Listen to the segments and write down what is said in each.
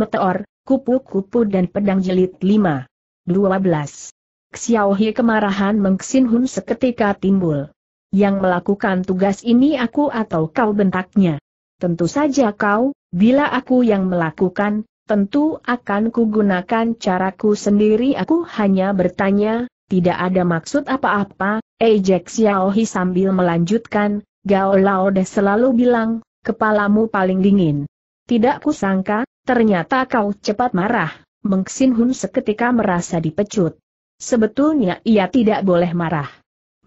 meteor, kupu-kupu dan pedang jelit 5. 12. Xiaohi kemarahan Mengxinhun Hun seketika timbul. Yang melakukan tugas ini aku atau kau bentaknya. Tentu saja kau, bila aku yang melakukan, tentu akan kugunakan caraku sendiri aku hanya bertanya, tidak ada maksud apa-apa, ejek Xiaohi sambil melanjutkan, Gao Lao selalu bilang, kepalamu paling dingin. Tidak kusangka, Ternyata kau cepat marah, Mengsin Hun seketika merasa dipecut. Sebetulnya ia tidak boleh marah.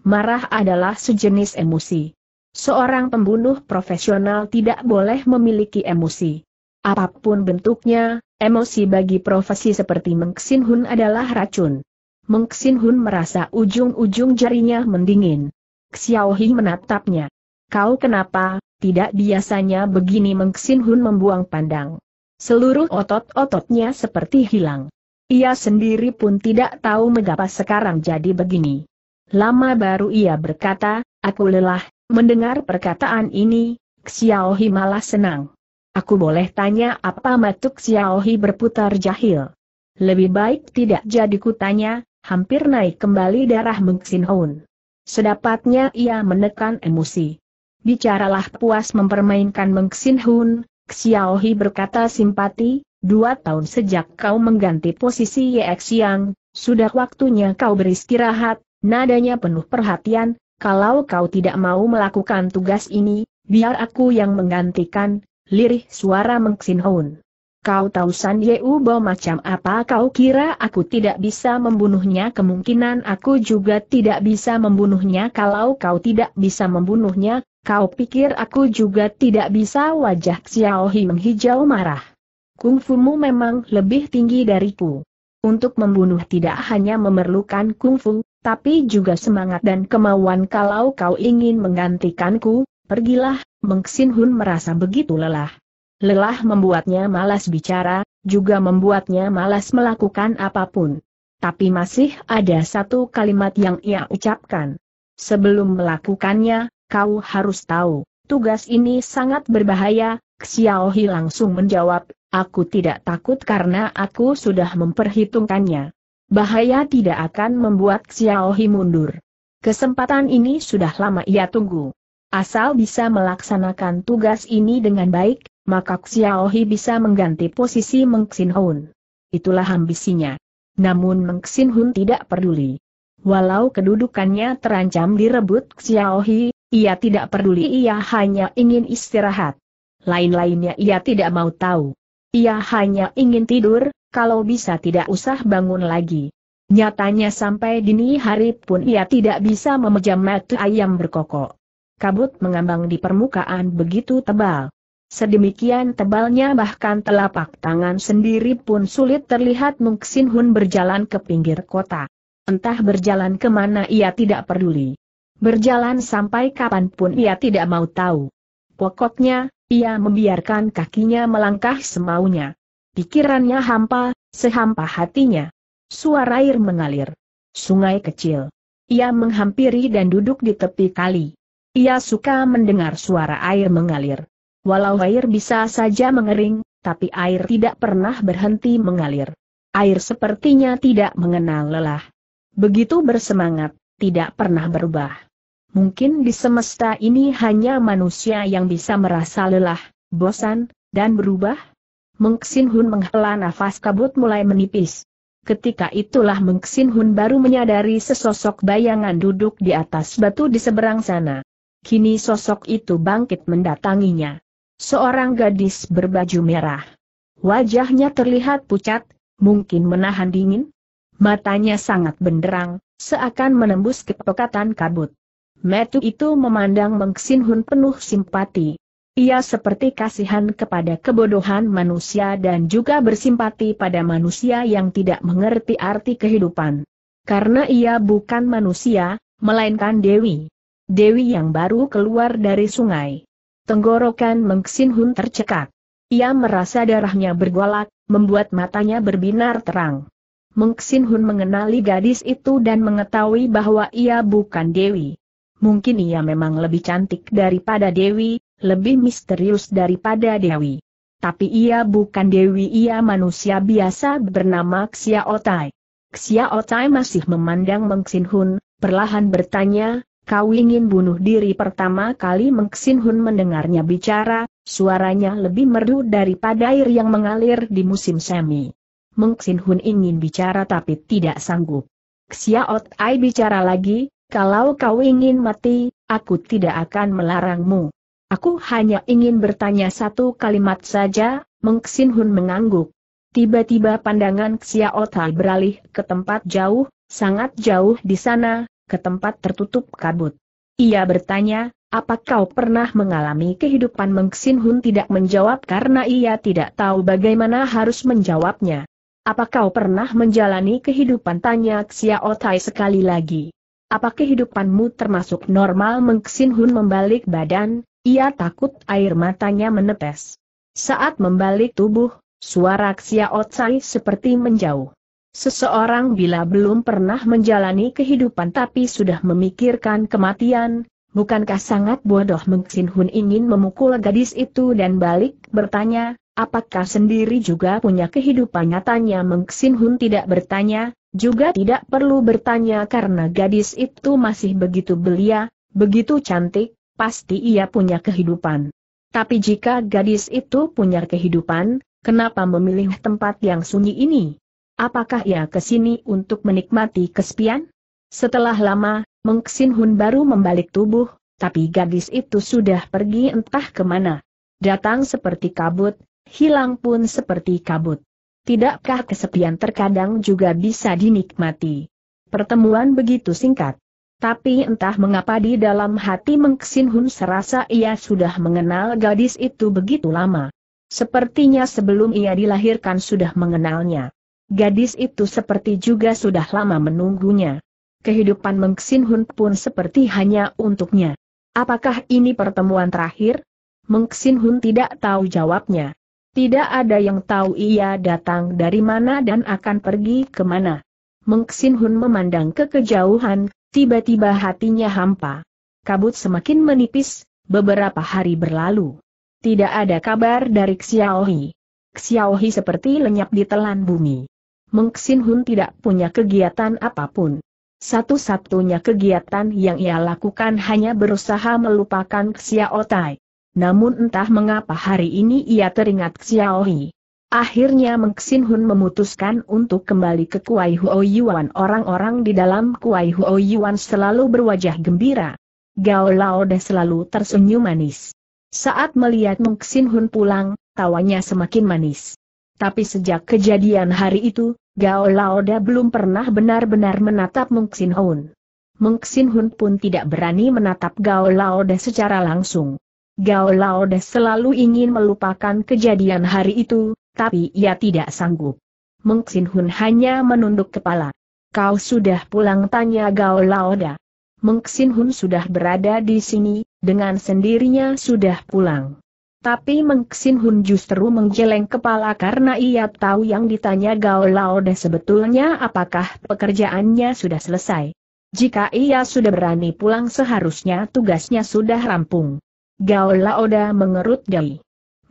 Marah adalah sejenis emosi. Seorang pembunuh profesional tidak boleh memiliki emosi. Apapun bentuknya, emosi bagi profesi seperti Mengsin Hun adalah racun. Mengsin Hun merasa ujung-ujung jarinya mendingin. Xiao Hi menatapnya. Kau kenapa, tidak biasanya begini Mengsin Hun membuang pandang seluruh otot-ototnya seperti hilang. Ia sendiri pun tidak tahu mengapa sekarang jadi begini. Lama baru ia berkata, aku lelah, mendengar perkataan ini, Xiaohi malah senang. Aku boleh tanya apa matuk Xiaohi berputar jahil. Lebih baik tidak jadi kutanya, hampir naik kembali darah Hoon. Sedapatnya ia menekan emosi. Bicaralah puas mempermainkan Hoon, Xiaohi berkata simpati, dua tahun sejak kau mengganti posisi Ye Yang, sudah waktunya kau beristirahat, nadanya penuh perhatian, kalau kau tidak mau melakukan tugas ini, biar aku yang menggantikan, lirih suara Meng Kau tahu San Yeu Bo macam apa kau kira aku tidak bisa membunuhnya kemungkinan aku juga tidak bisa membunuhnya kalau kau tidak bisa membunuhnya, Kau pikir aku juga tidak bisa wajah Xiao menghijau marah. Kungfumu memang lebih tinggi dariku. Untuk membunuh tidak hanya memerlukan kungfu, tapi juga semangat dan kemauan kalau kau ingin menggantikanku, pergilah, Xin Hun merasa begitu lelah. Lelah membuatnya malas bicara, juga membuatnya malas melakukan apapun. Tapi masih ada satu kalimat yang ia ucapkan. Sebelum melakukannya, kau harus tahu, tugas ini sangat berbahaya, Hi langsung menjawab, aku tidak takut karena aku sudah memperhitungkannya. Bahaya tidak akan membuat Hi mundur. Kesempatan ini sudah lama ia tunggu. Asal bisa melaksanakan tugas ini dengan baik, maka Hi bisa mengganti posisi Meng Xinhun. Itulah ambisinya. Namun Meng Xinhun tidak peduli. Walau kedudukannya terancam direbut Hi, ia tidak peduli ia hanya ingin istirahat. Lain-lainnya ia tidak mau tahu. Ia hanya ingin tidur, kalau bisa tidak usah bangun lagi. Nyatanya sampai dini hari pun ia tidak bisa memejam mata ayam berkokok. Kabut mengambang di permukaan begitu tebal. Sedemikian tebalnya bahkan telapak tangan sendiri pun sulit terlihat Mungsin Hun berjalan ke pinggir kota. Entah berjalan kemana ia tidak peduli. Berjalan sampai kapanpun ia tidak mau tahu. Pokoknya, ia membiarkan kakinya melangkah semaunya. Pikirannya hampa, sehampa hatinya. Suara air mengalir. Sungai kecil. Ia menghampiri dan duduk di tepi kali. Ia suka mendengar suara air mengalir. Walau air bisa saja mengering, tapi air tidak pernah berhenti mengalir. Air sepertinya tidak mengenal lelah. Begitu bersemangat, tidak pernah berubah. Mungkin di semesta ini hanya manusia yang bisa merasa lelah, bosan, dan berubah? Mengksin Hun menghela nafas kabut mulai menipis. Ketika itulah Mengksin Hun baru menyadari sesosok bayangan duduk di atas batu di seberang sana. Kini sosok itu bangkit mendatanginya. Seorang gadis berbaju merah. Wajahnya terlihat pucat, mungkin menahan dingin. Matanya sangat benderang, seakan menembus kepekatan kabut. Metu itu memandang Mengxin Hun penuh simpati. Ia seperti kasihan kepada kebodohan manusia dan juga bersimpati pada manusia yang tidak mengerti arti kehidupan. Karena ia bukan manusia, melainkan Dewi. Dewi yang baru keluar dari sungai. Tenggorokan Mengxin Hun tercekat. Ia merasa darahnya bergolak, membuat matanya berbinar terang. Meng Xin Hun mengenali gadis itu dan mengetahui bahwa ia bukan Dewi. Mungkin ia memang lebih cantik daripada Dewi, lebih misterius daripada Dewi. Tapi ia bukan Dewi ia manusia biasa bernama Xiaotai. Xiaotai masih memandang Meng Xin Hun, perlahan bertanya, kau ingin bunuh diri pertama kali Meng Xin Hun mendengarnya bicara, suaranya lebih merdu daripada air yang mengalir di musim semi. Meng Xin Hun ingin bicara tapi tidak sanggup. Xiaot Ai bicara lagi, kalau kau ingin mati, aku tidak akan melarangmu. Aku hanya ingin bertanya satu kalimat saja, Meng Xin Hun mengangguk. Tiba-tiba pandangan Xiaot Ai beralih ke tempat jauh, sangat jauh di sana, ke tempat tertutup kabut. Ia bertanya, apa kau pernah mengalami kehidupan Meng Xin Hun tidak menjawab karena ia tidak tahu bagaimana harus menjawabnya. Apa kau pernah menjalani kehidupan? Tanya Xiao Tai sekali lagi. Apa kehidupanmu termasuk normal? Mengksin Hun membalik badan, ia takut air matanya menetes. Saat membalik tubuh, suara Xiao Tai seperti menjauh. Seseorang bila belum pernah menjalani kehidupan tapi sudah memikirkan kematian, bukankah sangat bodoh Mengksin Hun ingin memukul gadis itu dan balik bertanya, Apakah sendiri juga punya kehidupan nyatanya Meng Xin Hun tidak bertanya, juga tidak perlu bertanya karena gadis itu masih begitu belia, begitu cantik, pasti ia punya kehidupan. Tapi jika gadis itu punya kehidupan, kenapa memilih tempat yang sunyi ini? Apakah ia ke sini untuk menikmati kesepian? Setelah lama, Meng Xin Hun baru membalik tubuh, tapi gadis itu sudah pergi entah kemana. Datang seperti kabut, hilang pun seperti kabut. Tidakkah kesepian terkadang juga bisa dinikmati? Pertemuan begitu singkat. Tapi entah mengapa di dalam hati Mengksin Hun serasa ia sudah mengenal gadis itu begitu lama. Sepertinya sebelum ia dilahirkan sudah mengenalnya. Gadis itu seperti juga sudah lama menunggunya. Kehidupan Mengksin Hun pun seperti hanya untuknya. Apakah ini pertemuan terakhir? Mengksin Hun tidak tahu jawabnya. Tidak ada yang tahu ia datang dari mana dan akan pergi ke kemana. Xin Hun memandang ke kejauhan, tiba-tiba hatinya hampa. Kabut semakin menipis, beberapa hari berlalu. Tidak ada kabar dari Xiaohi. Xiaohi seperti lenyap di telan bumi. Xin Hun tidak punya kegiatan apapun. Satu-satunya kegiatan yang ia lakukan hanya berusaha melupakan Xiao Tai. Namun entah mengapa hari ini ia teringat Xiao He. Akhirnya Meng Xin Hun memutuskan untuk kembali ke Kuai Huo Yuan. Orang-orang di dalam Kuai Huo Yuan selalu berwajah gembira. Gao Lao De selalu tersenyum manis. Saat melihat Meng Xin Hun pulang, tawanya semakin manis. Tapi sejak kejadian hari itu, Gao Lao De belum pernah benar-benar menatap Meng Xin Hun. Meng Xin Hun pun tidak berani menatap Gao Lao De secara langsung. Gao De selalu ingin melupakan kejadian hari itu, tapi ia tidak sanggup. Meng Xin Hun hanya menunduk kepala. Kau sudah pulang tanya Gao Laoda. Meng Xin Hun sudah berada di sini, dengan sendirinya sudah pulang. Tapi Meng Xin Hun justru menggeleng kepala karena ia tahu yang ditanya Gao Laoda sebetulnya apakah pekerjaannya sudah selesai. Jika ia sudah berani pulang seharusnya tugasnya sudah rampung. Gao Laoda mengerut dahi.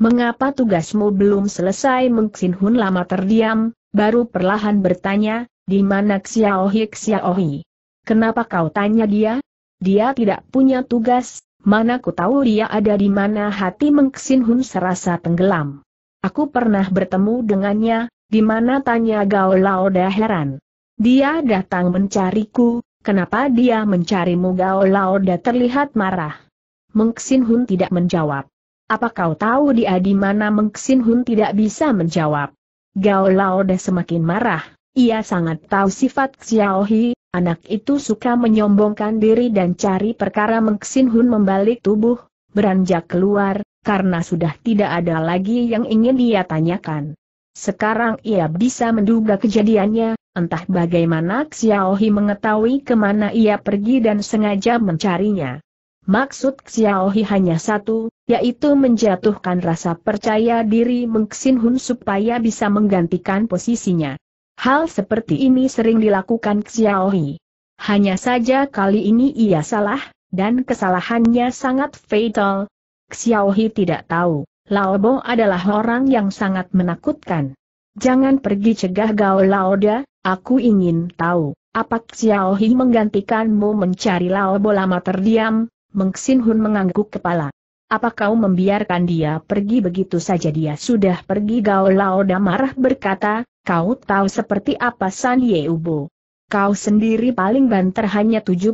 Mengapa tugasmu belum selesai Mengxin Hun lama terdiam, baru perlahan bertanya, di mana Xiaohi Xiaohi? Kenapa kau tanya dia? Dia tidak punya tugas, mana ku tahu dia ada di mana hati Mengxin Hun serasa tenggelam. Aku pernah bertemu dengannya, di mana tanya Gao Laoda heran. Dia datang mencariku, kenapa dia mencarimu Gao Laoda terlihat marah. Mengxin Hun tidak menjawab. Apa kau tahu dia di mana Mengxin Hun tidak bisa menjawab? Gao Lao De semakin marah. Ia sangat tahu sifat Xiao Hi, anak itu suka menyombongkan diri dan cari perkara Mengxin Hun membalik tubuh, beranjak keluar, karena sudah tidak ada lagi yang ingin dia tanyakan. Sekarang ia bisa menduga kejadiannya, entah bagaimana Xiao Hi mengetahui kemana ia pergi dan sengaja mencarinya. Maksud Xiaohi hanya satu, yaitu menjatuhkan rasa percaya diri Meng Hun supaya bisa menggantikan posisinya. Hal seperti ini sering dilakukan Xiaohi. Hanya saja kali ini ia salah, dan kesalahannya sangat fatal. Xiaohi tidak tahu, Lao Bo adalah orang yang sangat menakutkan. Jangan pergi cegah Gao Laoda, aku ingin tahu, apa Xiaohi menggantikanmu mencari Lao Bo lama terdiam, Xin Hun mengangguk kepala. Apa kau membiarkan dia pergi begitu saja dia sudah pergi Gao Lao marah berkata, kau tahu seperti apa San Ye Ubo. Kau sendiri paling banter hanya 70%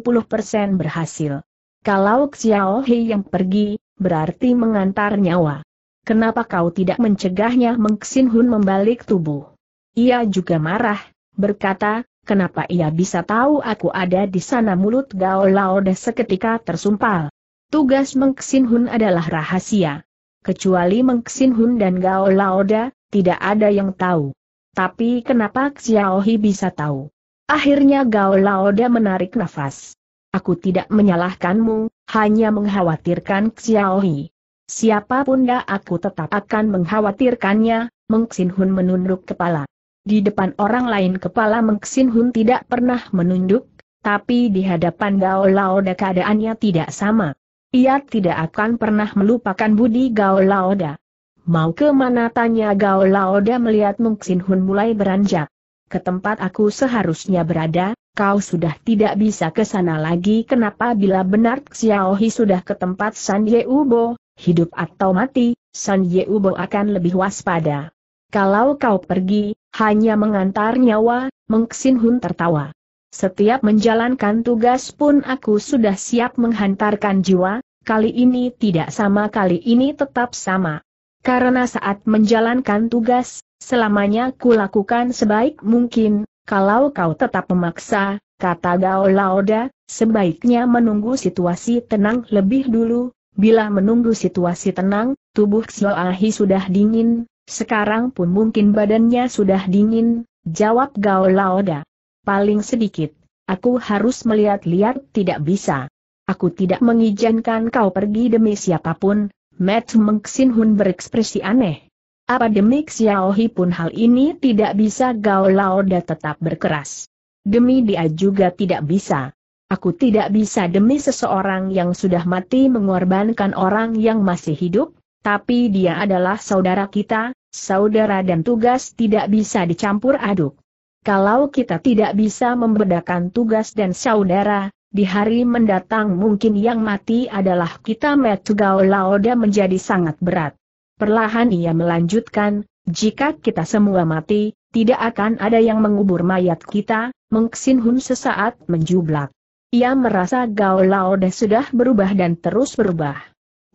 berhasil. Kalau Xiao He yang pergi, berarti mengantar nyawa. Kenapa kau tidak mencegahnya Xin Hun membalik tubuh? Ia juga marah, berkata, Kenapa ia bisa tahu aku ada di sana mulut Gao Lao seketika tersumpal. Tugas Meng Hun adalah rahasia. Kecuali Meng Hun dan Gao Lao tidak ada yang tahu. Tapi kenapa Xiao Hi bisa tahu? Akhirnya Gao Lao menarik nafas. Aku tidak menyalahkanmu, hanya mengkhawatirkan Xiao Hi. Siapapun dah aku tetap akan mengkhawatirkannya, Meng Hun menunduk kepala. Di depan orang lain kepala Mengxin Hun tidak pernah menunduk, tapi di hadapan Gao Laoda keadaannya tidak sama. Ia tidak akan pernah melupakan budi Gao Laoda. Mau ke mana tanya Gao Laoda melihat Mengxin Hun mulai beranjak. Ke tempat aku seharusnya berada, kau sudah tidak bisa ke sana lagi kenapa bila benar Xiao Hi sudah ke tempat San Ye Ubo, hidup atau mati, San Ye Ubo akan lebih waspada. Kalau kau pergi, hanya mengantar nyawa, Mengksin Hun tertawa. Setiap menjalankan tugas pun aku sudah siap menghantarkan jiwa, kali ini tidak sama kali ini tetap sama. Karena saat menjalankan tugas, selamanya kulakukan sebaik mungkin, kalau kau tetap memaksa, kata Gao Laoda, sebaiknya menunggu situasi tenang lebih dulu, bila menunggu situasi tenang, tubuh Ahi sudah dingin, sekarang pun mungkin badannya sudah dingin, jawab Gao Laoda. Paling sedikit, aku harus melihat-lihat tidak bisa. Aku tidak mengizinkan kau pergi demi siapapun, Matt Mengxin Hun berekspresi aneh. Apa demi Xiaohi pun hal ini tidak bisa Gao Laoda tetap berkeras. Demi dia juga tidak bisa. Aku tidak bisa demi seseorang yang sudah mati mengorbankan orang yang masih hidup, tapi dia adalah saudara kita, saudara dan tugas tidak bisa dicampur aduk. Kalau kita tidak bisa membedakan tugas dan saudara, di hari mendatang mungkin yang mati adalah kita Metugao Laoda menjadi sangat berat. Perlahan ia melanjutkan, jika kita semua mati, tidak akan ada yang mengubur mayat kita, Mengksin Hun sesaat menjublak. Ia merasa Gao Laoda sudah berubah dan terus berubah.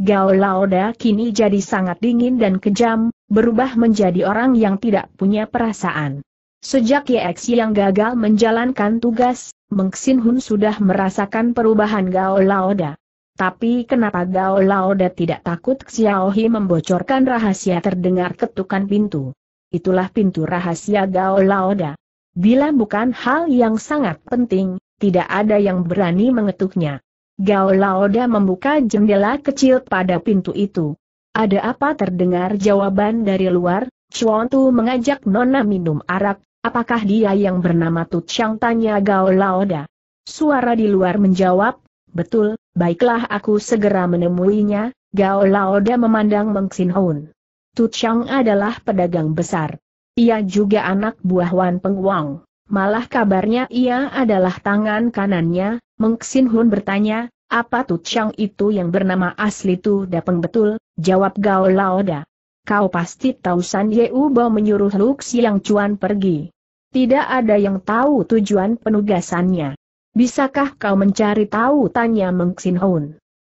Gao Laoda kini jadi sangat dingin dan kejam, berubah menjadi orang yang tidak punya perasaan. Sejak YX yang gagal menjalankan tugas, Meng Xin Hun sudah merasakan perubahan Gao Laoda. Tapi kenapa Gao Laoda tidak takut Xiao He membocorkan rahasia terdengar ketukan pintu? Itulah pintu rahasia Gao Laoda. Bila bukan hal yang sangat penting, tidak ada yang berani mengetuknya. Gao Laoda membuka jendela kecil pada pintu itu. Ada apa terdengar jawaban dari luar? Chuan Tu mengajak Nona minum arak, apakah dia yang bernama Tut Chang tanya Gao Laoda. Suara di luar menjawab, betul, baiklah aku segera menemuinya, Gao Laoda memandang Meng Sin Tut Chang adalah pedagang besar. Ia juga anak buah Wan Peng Wang. Malah kabarnya ia adalah tangan kanannya, Meng Hun bertanya, apa Tu Chang itu yang bernama asli Tu Dapeng betul, jawab Gao Laoda. Kau pasti tahu San Yeu Bao menyuruh Luk Yang Cuan pergi. Tidak ada yang tahu tujuan penugasannya. Bisakah kau mencari tahu tanya Meng Xin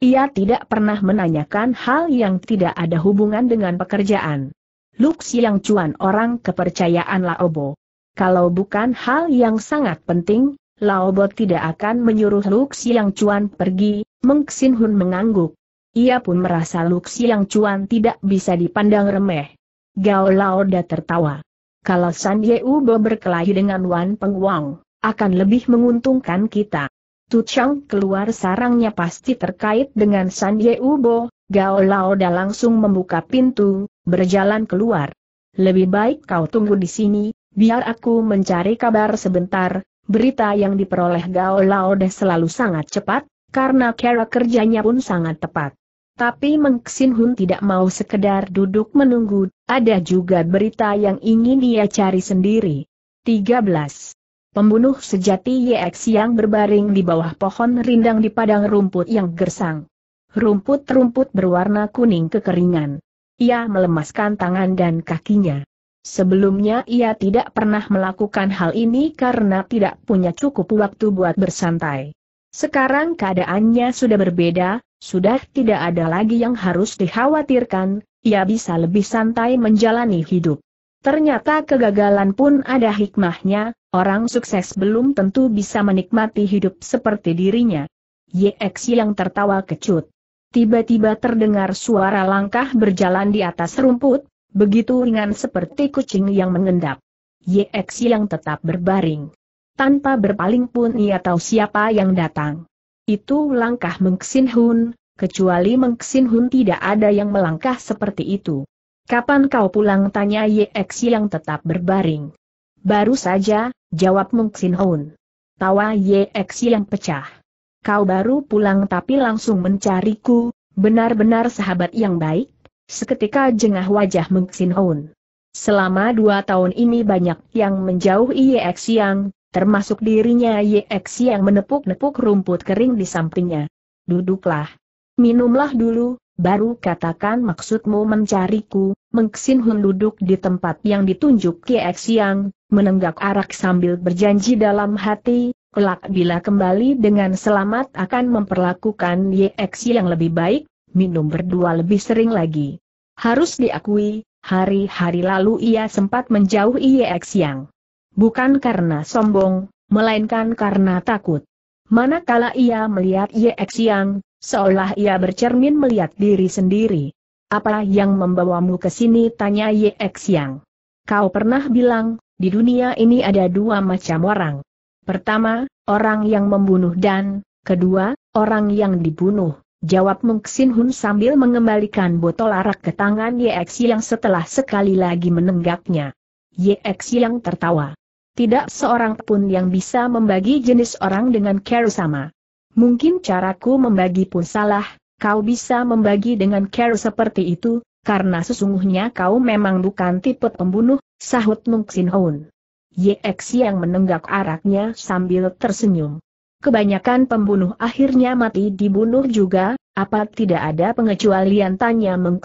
Ia tidak pernah menanyakan hal yang tidak ada hubungan dengan pekerjaan. Luk Yang Cuan orang kepercayaan Laobo. Kalau bukan hal yang sangat penting, Laobot tidak akan menyuruh Luk yang Cuan pergi, Meng Xin Hun mengangguk. Ia pun merasa Luk yang Cuan tidak bisa dipandang remeh. Gao Laoda tertawa. Kalau San Ye Ubo berkelahi dengan Wan Peng Wang, akan lebih menguntungkan kita. Tu Chang keluar sarangnya pasti terkait dengan San Ye Ubo, Gao Laoda langsung membuka pintu, berjalan keluar. Lebih baik kau tunggu di sini, biar aku mencari kabar sebentar, Berita yang diperoleh Gao Laode selalu sangat cepat, karena cara kerjanya pun sangat tepat. Tapi Meng Xin tidak mau sekedar duduk menunggu, ada juga berita yang ingin dia cari sendiri. 13. Pembunuh sejati YX yang berbaring di bawah pohon rindang di padang rumput yang gersang. Rumput-rumput berwarna kuning kekeringan. Ia melemaskan tangan dan kakinya. Sebelumnya ia tidak pernah melakukan hal ini karena tidak punya cukup waktu buat bersantai. Sekarang keadaannya sudah berbeda, sudah tidak ada lagi yang harus dikhawatirkan, ia bisa lebih santai menjalani hidup. Ternyata kegagalan pun ada hikmahnya, orang sukses belum tentu bisa menikmati hidup seperti dirinya. YX yang tertawa kecut. Tiba-tiba terdengar suara langkah berjalan di atas rumput, Begitu ringan seperti kucing yang mengendap. YX yang tetap berbaring. Tanpa berpaling pun ia tahu siapa yang datang. Itu langkah Mengksin Hun, kecuali Mengksin Hun tidak ada yang melangkah seperti itu. Kapan kau pulang tanya YX yang tetap berbaring. Baru saja, jawab Mengksin Hun. Tawa YX yang pecah. Kau baru pulang tapi langsung mencariku, benar-benar sahabat yang baik? Seketika jengah wajah Xin Hun. Selama dua tahun ini banyak yang menjauh Ye Xiang, termasuk dirinya Ye Xiang menepuk-nepuk rumput kering di sampingnya. Duduklah. Minumlah dulu, baru katakan maksudmu mencariku, Xin Hun duduk di tempat yang ditunjuk YX Yang, menenggak arak sambil berjanji dalam hati, kelak bila kembali dengan selamat akan memperlakukan YX yang lebih baik, minum berdua lebih sering lagi. Harus diakui, hari-hari lalu ia sempat menjauh Iex Yang. Bukan karena sombong, melainkan karena takut. Manakala ia melihat Iex Yang, seolah ia bercermin melihat diri sendiri. Apa yang membawamu ke sini? tanya Iex Yang. Kau pernah bilang, di dunia ini ada dua macam orang. Pertama, orang yang membunuh dan, kedua, orang yang dibunuh jawab Meng Hun sambil mengembalikan botol arak ke tangan YX yang setelah sekali lagi menenggaknya. YX yang tertawa. Tidak seorang pun yang bisa membagi jenis orang dengan care sama. Mungkin caraku membagi pun salah, kau bisa membagi dengan care seperti itu, karena sesungguhnya kau memang bukan tipe pembunuh, sahut Mungsin Hun. YX yang menenggak araknya sambil tersenyum kebanyakan pembunuh akhirnya mati dibunuh juga, apa tidak ada pengecualian tanya Meng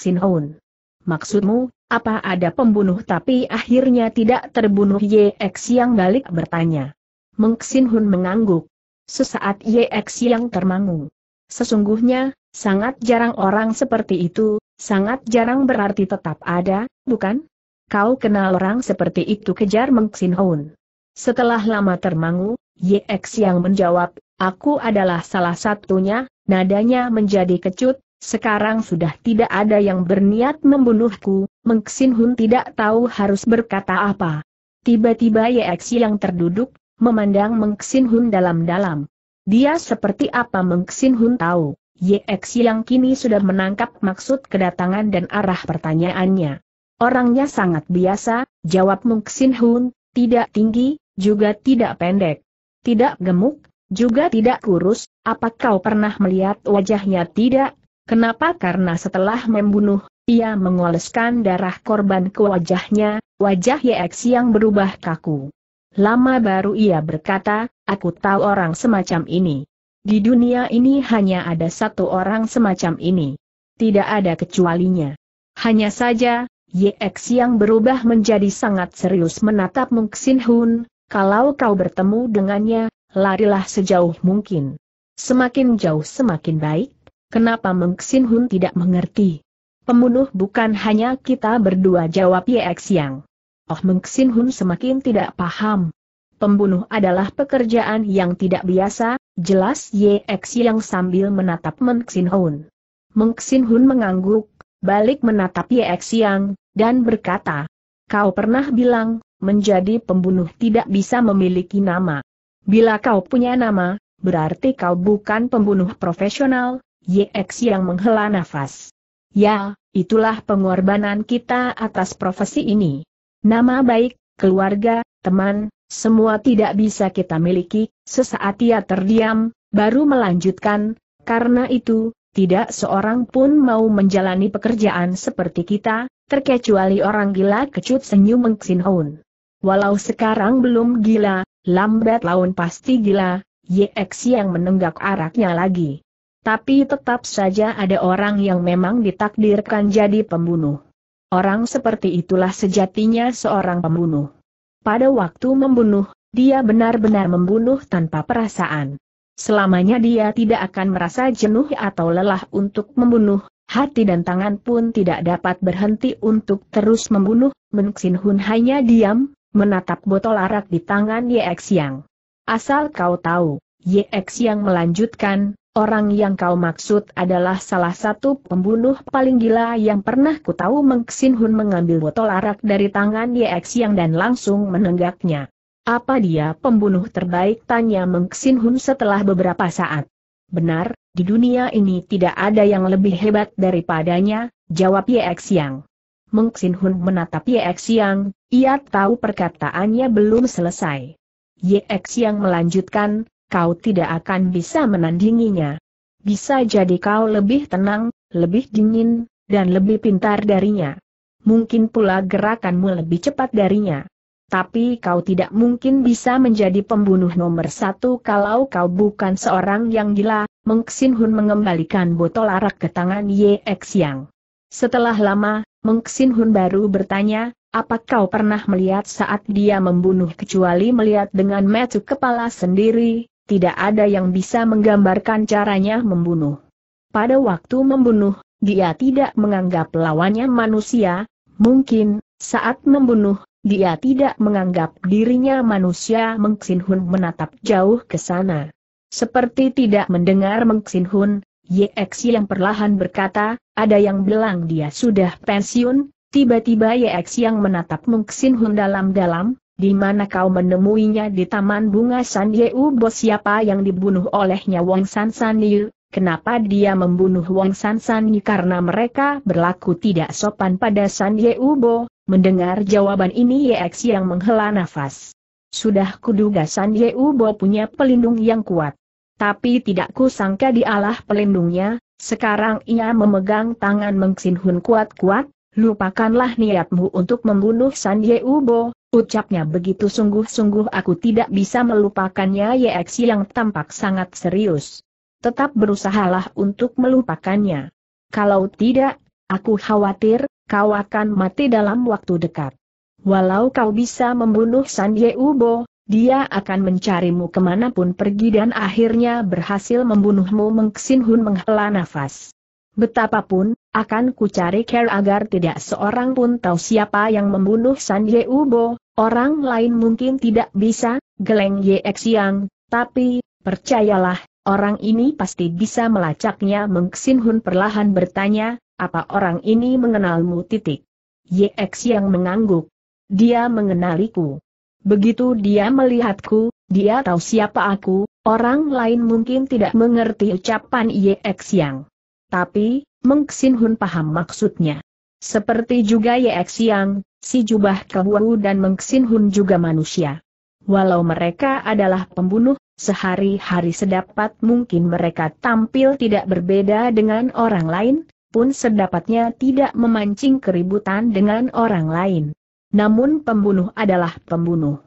Maksudmu, apa ada pembunuh tapi akhirnya tidak terbunuh YX yang balik bertanya. Meng Hun mengangguk. Sesaat YX yang termangu. Sesungguhnya, sangat jarang orang seperti itu, sangat jarang berarti tetap ada, bukan? Kau kenal orang seperti itu kejar Meng Hun. Setelah lama termangu, YX yang menjawab, aku adalah salah satunya, nadanya menjadi kecut, sekarang sudah tidak ada yang berniat membunuhku, Meng Hun tidak tahu harus berkata apa. Tiba-tiba YX yang terduduk, memandang Meng Hun dalam-dalam. Dia seperti apa Meng Hun tahu, YX yang kini sudah menangkap maksud kedatangan dan arah pertanyaannya. Orangnya sangat biasa, jawab Meng Hun, tidak tinggi, juga tidak pendek, tidak gemuk, juga tidak kurus, apa kau pernah melihat wajahnya tidak? Kenapa? Karena setelah membunuh, ia mengoleskan darah korban ke wajahnya, wajah YX yang berubah kaku. Lama baru ia berkata, aku tahu orang semacam ini. Di dunia ini hanya ada satu orang semacam ini. Tidak ada kecualinya. Hanya saja, YX yang berubah menjadi sangat serius menatap Mung Sin Hun, kalau kau bertemu dengannya, larilah sejauh mungkin. Semakin jauh semakin baik, kenapa Meng Xin Hun tidak mengerti? Pembunuh bukan hanya kita berdua jawab Ye Xiang. Oh Meng Xin Hun semakin tidak paham. Pembunuh adalah pekerjaan yang tidak biasa, jelas Ye Xiang sambil menatap Meng Xin Hun. Meng Xin Hun mengangguk, balik menatap Ye Xiang, dan berkata, Kau pernah bilang, menjadi pembunuh tidak bisa memiliki nama. Bila kau punya nama, berarti kau bukan pembunuh profesional, YX yang menghela nafas. Ya, itulah pengorbanan kita atas profesi ini. Nama baik, keluarga, teman, semua tidak bisa kita miliki, sesaat ia terdiam, baru melanjutkan, karena itu, tidak seorang pun mau menjalani pekerjaan seperti kita, terkecuali orang gila kecut senyum mengksin Houn. Walau sekarang belum gila, lambat laun pasti gila, YX yang menenggak araknya lagi. Tapi tetap saja ada orang yang memang ditakdirkan jadi pembunuh. Orang seperti itulah sejatinya seorang pembunuh. Pada waktu membunuh, dia benar-benar membunuh tanpa perasaan. Selamanya dia tidak akan merasa jenuh atau lelah untuk membunuh, hati dan tangan pun tidak dapat berhenti untuk terus membunuh, Menxin Hun hanya diam, menatap botol arak di tangan Ye Xiang. Asal kau tahu, Ye Xiang melanjutkan, orang yang kau maksud adalah salah satu pembunuh paling gila yang pernah ku tahu Meng Xin Hun mengambil botol arak dari tangan Ye Xiang dan langsung menenggaknya. Apa dia pembunuh terbaik? Tanya Meng Xin Hun setelah beberapa saat. Benar, di dunia ini tidak ada yang lebih hebat daripadanya, jawab Ye Xiang. Meng Xin Hun menatap Ye Xiang, ia tahu perkataannya belum selesai. Ye Xiang melanjutkan, kau tidak akan bisa menandinginya. Bisa jadi kau lebih tenang, lebih dingin, dan lebih pintar darinya. Mungkin pula gerakanmu lebih cepat darinya. Tapi kau tidak mungkin bisa menjadi pembunuh nomor satu kalau kau bukan seorang yang gila, Meng Xin Hun mengembalikan botol arak ke tangan Ye Xiang. Setelah lama, Mengksin Hun baru bertanya, apakah kau pernah melihat saat dia membunuh kecuali melihat dengan metu kepala sendiri, tidak ada yang bisa menggambarkan caranya membunuh. Pada waktu membunuh, dia tidak menganggap lawannya manusia, mungkin, saat membunuh, dia tidak menganggap dirinya manusia Mengksin Hun menatap jauh ke sana. Seperti tidak mendengar Mengksin Hun, YX yang perlahan berkata, ada yang bilang dia sudah pensiun, tiba-tiba YX yang menatap Mungsin Hun dalam-dalam, di mana kau menemuinya di Taman Bunga San Yeu Bo? siapa yang dibunuh olehnya Wong San San Yu, kenapa dia membunuh Wong San San Yu karena mereka berlaku tidak sopan pada San Yeu Bo, mendengar jawaban ini YX yang menghela nafas. Sudah kuduga San Yeu Bo punya pelindung yang kuat tapi tidak kusangka dialah pelindungnya, sekarang ia memegang tangan Meng Hun kuat-kuat, lupakanlah niatmu untuk membunuh San Ye Ubo, ucapnya begitu sungguh-sungguh aku tidak bisa melupakannya Ye Eksi yang tampak sangat serius. Tetap berusahalah untuk melupakannya. Kalau tidak, aku khawatir, kau akan mati dalam waktu dekat. Walau kau bisa membunuh San Ye Ubo, dia akan mencarimu kemanapun pergi dan akhirnya berhasil membunuhmu Mengxin Hun menghela nafas. Betapapun, akan kucari care agar tidak seorang pun tahu siapa yang membunuh San Ye Ubo, orang lain mungkin tidak bisa, geleng Ye Xiang, tapi, percayalah, orang ini pasti bisa melacaknya Mengxin Hun perlahan bertanya, apa orang ini mengenalmu titik. Ye Xiang mengangguk. Dia mengenaliku. Begitu dia melihatku, dia tahu siapa aku, orang lain mungkin tidak mengerti ucapan YX Yang. Tapi, Meng Xin Hun paham maksudnya. Seperti juga YX Yang, si Jubah Kewu dan Meng Xin Hun juga manusia. Walau mereka adalah pembunuh, sehari-hari sedapat mungkin mereka tampil tidak berbeda dengan orang lain, pun sedapatnya tidak memancing keributan dengan orang lain. Namun pembunuh adalah pembunuh.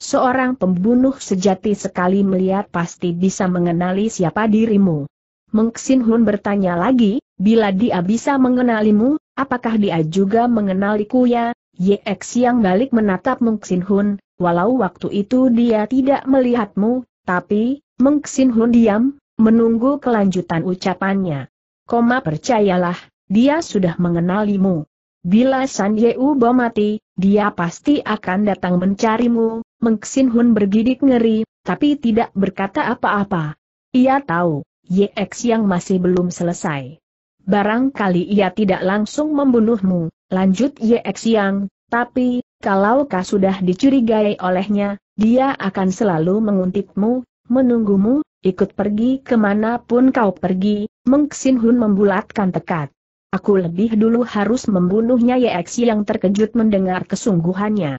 Seorang pembunuh sejati sekali melihat pasti bisa mengenali siapa dirimu. Meng Xin Hun bertanya lagi, bila dia bisa mengenalimu, apakah dia juga mengenaliku ya? YX yang balik menatap Meng Xin Hun, walau waktu itu dia tidak melihatmu, tapi, Meng Xin Hun diam, menunggu kelanjutan ucapannya. Koma percayalah, dia sudah mengenalimu. Bila San Ye Bo mati, dia pasti akan datang mencarimu, Mengxin Hun bergidik ngeri, tapi tidak berkata apa-apa. Ia tahu, YX yang masih belum selesai. Barangkali ia tidak langsung membunuhmu, lanjut YX yang, tapi, kalau kau sudah dicurigai olehnya, dia akan selalu menguntitmu, menunggumu, ikut pergi kemanapun kau pergi, Mengxin Hun membulatkan tekad. Aku lebih dulu harus membunuhnya Yeksi ya yang terkejut mendengar kesungguhannya.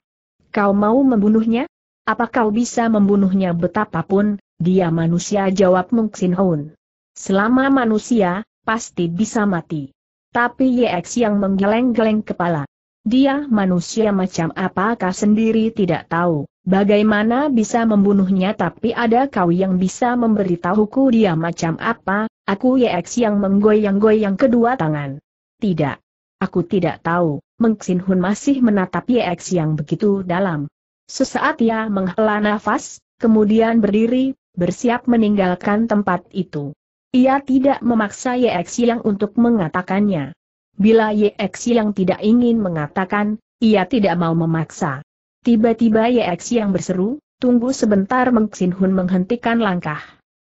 Kau mau membunuhnya? Apa kau bisa membunuhnya betapapun, dia manusia jawab Mung Hoon. Selama manusia, pasti bisa mati. Tapi Yeksi ya yang menggeleng-geleng kepala. Dia manusia macam apakah sendiri tidak tahu, bagaimana bisa membunuhnya tapi ada kau yang bisa memberitahuku dia macam apa, aku YX yang menggoyang-goyang kedua tangan. Tidak. Aku tidak tahu, Xin Hun masih menatap YX yang begitu dalam. Sesaat ia menghela nafas, kemudian berdiri, bersiap meninggalkan tempat itu. Ia tidak memaksa YX yang untuk mengatakannya. Bila YX yang tidak ingin mengatakan, ia tidak mau memaksa. Tiba-tiba YX yang berseru, tunggu sebentar Mengxin Hun menghentikan langkah.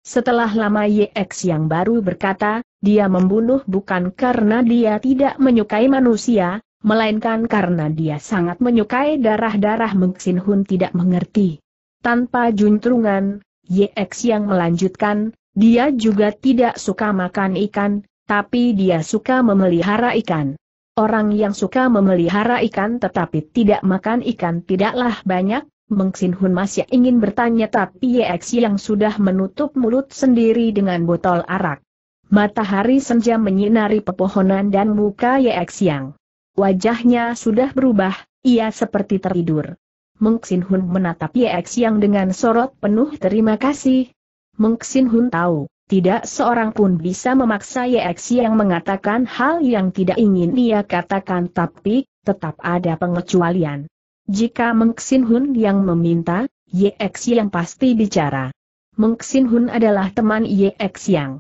Setelah lama YX yang baru berkata, dia membunuh bukan karena dia tidak menyukai manusia, melainkan karena dia sangat menyukai darah-darah Mengxin Hun tidak mengerti. Tanpa juntrungan, YX yang melanjutkan, dia juga tidak suka makan ikan, tapi dia suka memelihara ikan. Orang yang suka memelihara ikan tetapi tidak makan ikan tidaklah banyak, Meng Sin Hun masih ingin bertanya tapi Yex yang sudah menutup mulut sendiri dengan botol arak. Matahari senja menyinari pepohonan dan muka Yex yang. Wajahnya sudah berubah, ia seperti tertidur. Meng Hun menatap Yex yang dengan sorot penuh terima kasih. Meng Hun tahu, tidak seorang pun bisa memaksa YX yang mengatakan hal yang tidak ingin dia katakan tapi, tetap ada pengecualian. Jika Meng Xin Hun yang meminta, YX yang pasti bicara. Meng Xin Hun adalah teman YX yang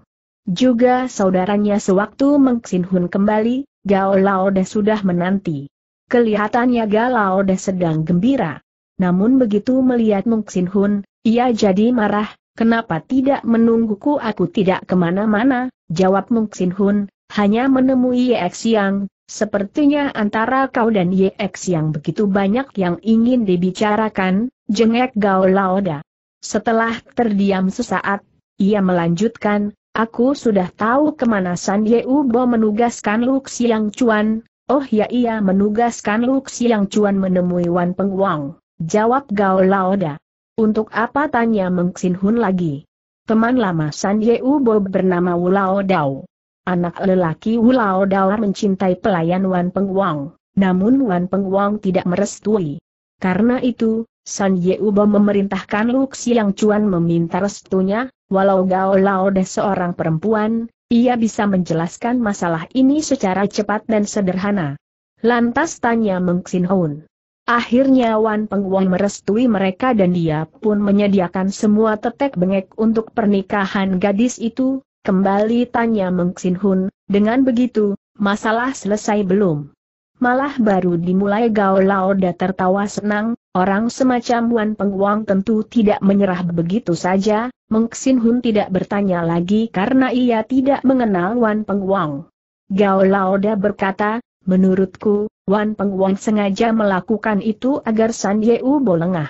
juga saudaranya sewaktu Meng Xin Hun kembali, Gao Lao sudah menanti. Kelihatannya Gao Lao sedang gembira. Namun begitu melihat Meng Xin Hun, ia jadi marah, Kenapa tidak menungguku aku tidak kemana-mana, jawab Mung Sin Hun, hanya menemui Ye Xiang, sepertinya antara kau dan Ye Xiang begitu banyak yang ingin dibicarakan, jengek Gao Laoda. Setelah terdiam sesaat, ia melanjutkan, aku sudah tahu kemana San Ye Ubo menugaskan Luk Siang Chuan, oh ya ia menugaskan Luk Siang Chuan menemui Wan Peng Wang, jawab Gao Laoda. Untuk apa tanya Meng Xin Hun lagi? Teman lama San Yeu Bo bernama Wulao Dao. Anak lelaki Wulao Dao mencintai pelayan Wan Peng Wang, namun Wan Peng Wang tidak merestui. Karena itu, San Bo memerintahkan Lu yang Chuan meminta restunya, walau Gao Lao Dao seorang perempuan, ia bisa menjelaskan masalah ini secara cepat dan sederhana. Lantas tanya Meng Xin Hun, Akhirnya Wan Pengwong merestui mereka dan dia pun menyediakan semua tetek bengek untuk pernikahan gadis itu, kembali tanya Meng Xin Hun, dengan begitu, masalah selesai belum? Malah baru dimulai Gao Lao tertawa senang, orang semacam Wan Pengwang tentu tidak menyerah begitu saja, Meng Xin Hun tidak bertanya lagi karena ia tidak mengenal Wan Pengwang. Gao Lao berkata, Menurutku, Wan Pengwong sengaja melakukan itu agar San Yeubo lengah.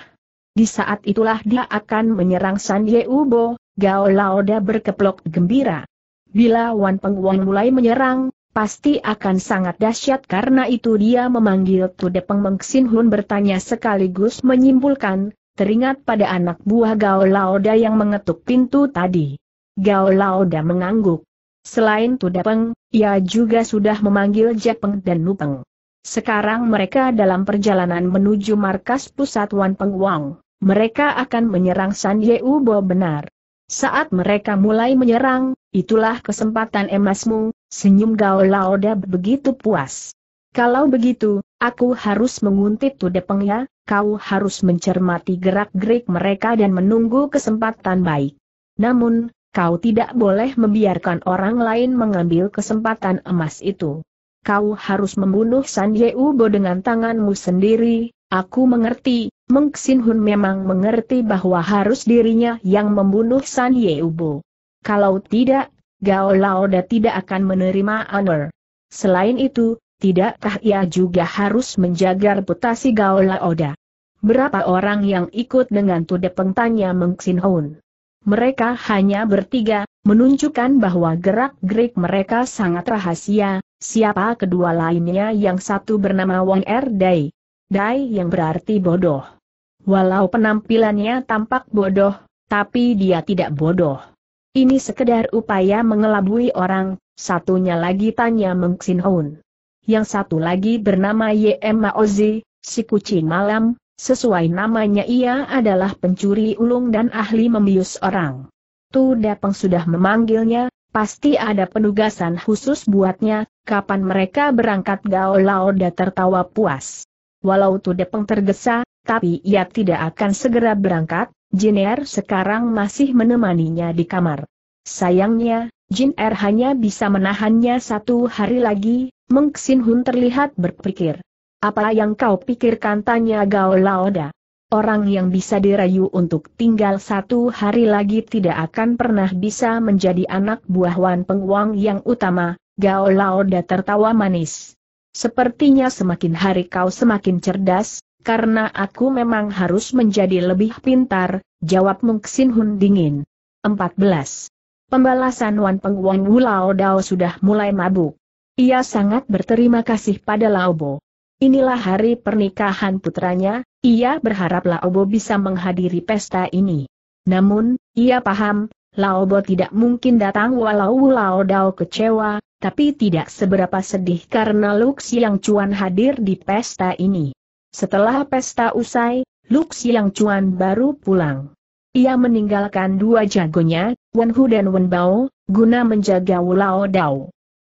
Di saat itulah dia akan menyerang San Yeubo, Gao Laoda berkeplok gembira. Bila Wan Pengwong mulai menyerang, pasti akan sangat dahsyat karena itu dia memanggil Tude Meng Xin Hun bertanya sekaligus menyimpulkan, teringat pada anak buah Gao Laoda yang mengetuk pintu tadi. Gao Laoda mengangguk. Selain Tudapeng, ia juga sudah memanggil Jepeng dan Nupeng. Sekarang mereka dalam perjalanan menuju markas pusat Wan Peng Wang. Mereka akan menyerang San Yeu Bo benar. Saat mereka mulai menyerang, itulah kesempatan emasmu, senyum Gao Laoda begitu puas. Kalau begitu, aku harus menguntit Tudapeng ya, kau harus mencermati gerak-gerik mereka dan menunggu kesempatan baik. Namun, Kau tidak boleh membiarkan orang lain mengambil kesempatan emas itu. Kau harus membunuh San Ubo dengan tanganmu sendiri, aku mengerti, Meng Xin Hun memang mengerti bahwa harus dirinya yang membunuh San Ubo. Kalau tidak, Gao Laoda tidak akan menerima honor. Selain itu, tidakkah ia juga harus menjaga reputasi Gao Laoda? Berapa orang yang ikut dengan Tude Pengtanya Meng Xin Hun? Mereka hanya bertiga, menunjukkan bahwa gerak-gerik mereka sangat rahasia, siapa kedua lainnya yang satu bernama Wang Er Dai. Dai yang berarti bodoh. Walau penampilannya tampak bodoh, tapi dia tidak bodoh. Ini sekedar upaya mengelabui orang, satunya lagi tanya Meng Xin Yang satu lagi bernama Ye Ma Ozi, si kucing malam, Sesuai namanya ia adalah pencuri ulung dan ahli membius orang. Tu Dapeng sudah memanggilnya, pasti ada penugasan khusus buatnya, kapan mereka berangkat Gao Laoda tertawa puas. Walau Tu Dapeng tergesa, tapi ia tidak akan segera berangkat, Jin Er sekarang masih menemaninya di kamar. Sayangnya, Jin Er hanya bisa menahannya satu hari lagi, Meng Xin Hun terlihat berpikir. Apa yang kau pikirkan tanya Gao Laoda? Orang yang bisa dirayu untuk tinggal satu hari lagi tidak akan pernah bisa menjadi anak buah Wan Penguang yang utama, Gao Laoda tertawa manis. Sepertinya semakin hari kau semakin cerdas, karena aku memang harus menjadi lebih pintar, jawab Mung Xin Hun dingin. 14. Pembalasan Wan Penguang Wu Laodao sudah mulai mabuk. Ia sangat berterima kasih pada Laobo. Inilah hari pernikahan putranya, ia berharap Laobo bisa menghadiri pesta ini. Namun, ia paham, Laobo tidak mungkin datang walau Laodao Dao kecewa, tapi tidak seberapa sedih karena Lux yang cuan hadir di pesta ini. Setelah pesta usai, Lux yang cuan baru pulang. Ia meninggalkan dua jagonya, Wen Hu dan Wen Bao, guna menjaga Laodao. Dao.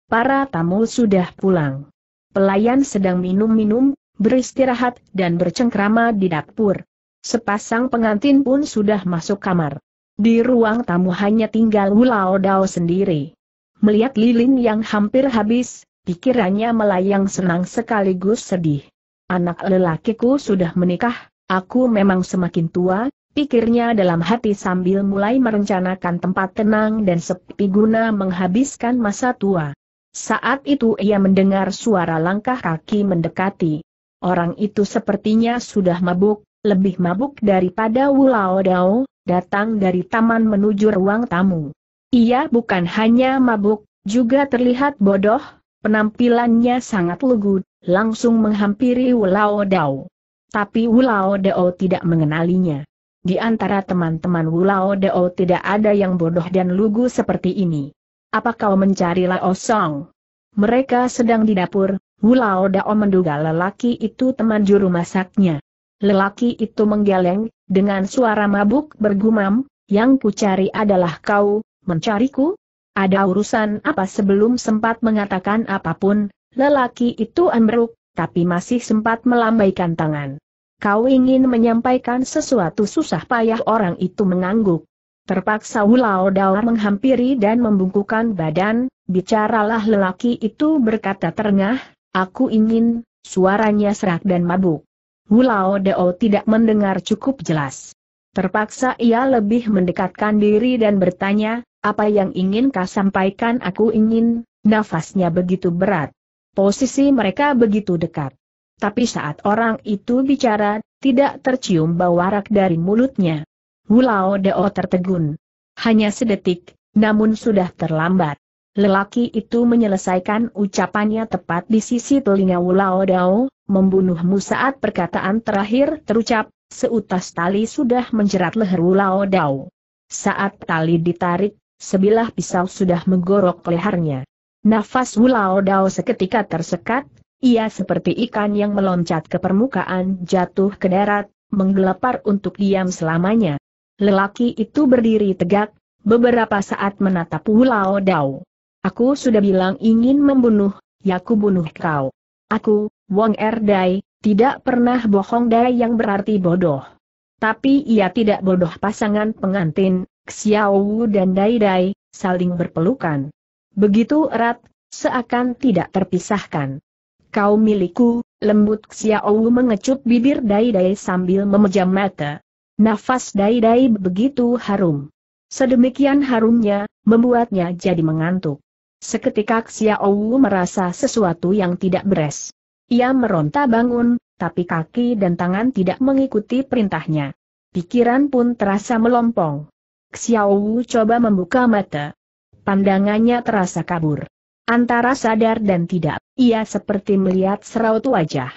Para tamu sudah pulang. Pelayan sedang minum-minum, beristirahat dan bercengkrama di dapur. Sepasang pengantin pun sudah masuk kamar. Di ruang tamu hanya tinggal Wulao Dao sendiri. Melihat lilin yang hampir habis, pikirannya melayang senang sekaligus sedih. Anak lelakiku sudah menikah, aku memang semakin tua, pikirnya dalam hati sambil mulai merencanakan tempat tenang dan sepi guna menghabiskan masa tua. Saat itu ia mendengar suara langkah kaki mendekati. Orang itu sepertinya sudah mabuk, lebih mabuk daripada Wulao Dao, datang dari taman menuju ruang tamu. Ia bukan hanya mabuk, juga terlihat bodoh, penampilannya sangat lugu, langsung menghampiri Wulao Dao. Tapi Wulao Dao tidak mengenalinya. Di antara teman-teman Wulao Dao tidak ada yang bodoh dan lugu seperti ini apa kau mencari Lao Song? Mereka sedang di dapur, Hulao Dao menduga lelaki itu teman juru masaknya. Lelaki itu menggeleng, dengan suara mabuk bergumam, yang ku cari adalah kau, mencariku? Ada urusan apa sebelum sempat mengatakan apapun, lelaki itu ambruk, tapi masih sempat melambaikan tangan. Kau ingin menyampaikan sesuatu susah payah orang itu mengangguk. Terpaksa Wulau Dao menghampiri dan membungkukan badan, bicaralah lelaki itu berkata terengah, aku ingin, suaranya serak dan mabuk. Wulau Dao tidak mendengar cukup jelas. Terpaksa ia lebih mendekatkan diri dan bertanya, apa yang ingin kau sampaikan aku ingin, nafasnya begitu berat. Posisi mereka begitu dekat. Tapi saat orang itu bicara, tidak tercium bau arak dari mulutnya. Wulao Deo tertegun. Hanya sedetik, namun sudah terlambat. Lelaki itu menyelesaikan ucapannya tepat di sisi telinga Wulao Dao, membunuhmu saat perkataan terakhir terucap, seutas tali sudah menjerat leher Wulao Dao. Saat tali ditarik, sebilah pisau sudah menggorok lehernya. Nafas Wulao Dao seketika tersekat, ia seperti ikan yang meloncat ke permukaan jatuh ke darat, menggelepar untuk diam selamanya. Lelaki itu berdiri tegak, beberapa saat menatap Wulao Dao. Aku sudah bilang ingin membunuh, ya aku bunuh kau. Aku, Wong Erdai, tidak pernah bohong Dai yang berarti bodoh. Tapi ia tidak bodoh pasangan pengantin, Xiao Wu dan Dai Dai, saling berpelukan. Begitu erat, seakan tidak terpisahkan. Kau milikku, lembut Xiao Wu mengecup bibir Dai Dai sambil memejam mata. Nafas dai-dai begitu harum. Sedemikian harumnya, membuatnya jadi mengantuk. Seketika Xiaowu merasa sesuatu yang tidak beres. Ia meronta bangun, tapi kaki dan tangan tidak mengikuti perintahnya. Pikiran pun terasa melompong. Xiaowu coba membuka mata. Pandangannya terasa kabur. Antara sadar dan tidak, ia seperti melihat seraut wajah.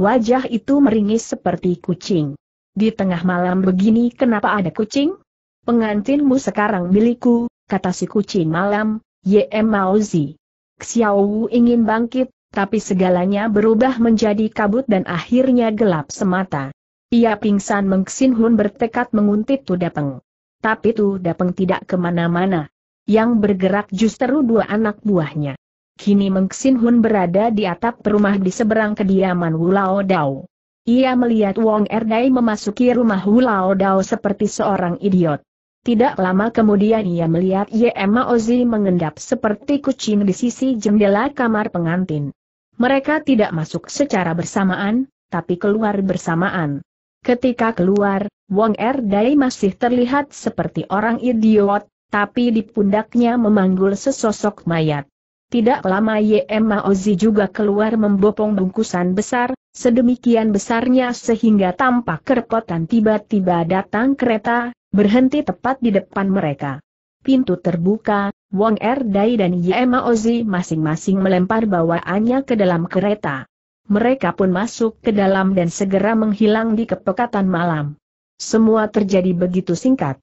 Wajah itu meringis seperti kucing. Di tengah malam begini kenapa ada kucing? Pengantinmu sekarang milikku, kata si kucing malam, Y.M. Maozi. Xiaowu ingin bangkit, tapi segalanya berubah menjadi kabut dan akhirnya gelap semata. Ia pingsan Mengsin Hun bertekad menguntit Dapeng. Tapi Dapeng tidak kemana-mana. Yang bergerak justru dua anak buahnya. Kini Mengsin Hun berada di atap rumah di seberang kediaman Wulao Dao. Ia melihat Wong Erdai memasuki rumah Hulao Dao seperti seorang idiot. Tidak lama kemudian ia melihat Yema Ozi mengendap seperti kucing di sisi jendela kamar pengantin. Mereka tidak masuk secara bersamaan, tapi keluar bersamaan. Ketika keluar, Wong Erdai masih terlihat seperti orang idiot, tapi di pundaknya memanggul sesosok mayat. Tidak lama Yem Ozi juga keluar membopong bungkusan besar, sedemikian besarnya sehingga tampak kerepotan tiba-tiba datang kereta, berhenti tepat di depan mereka. Pintu terbuka, Wong Er Erdai dan Yem Ozi masing-masing melempar bawaannya ke dalam kereta. Mereka pun masuk ke dalam dan segera menghilang di kepekatan malam. Semua terjadi begitu singkat.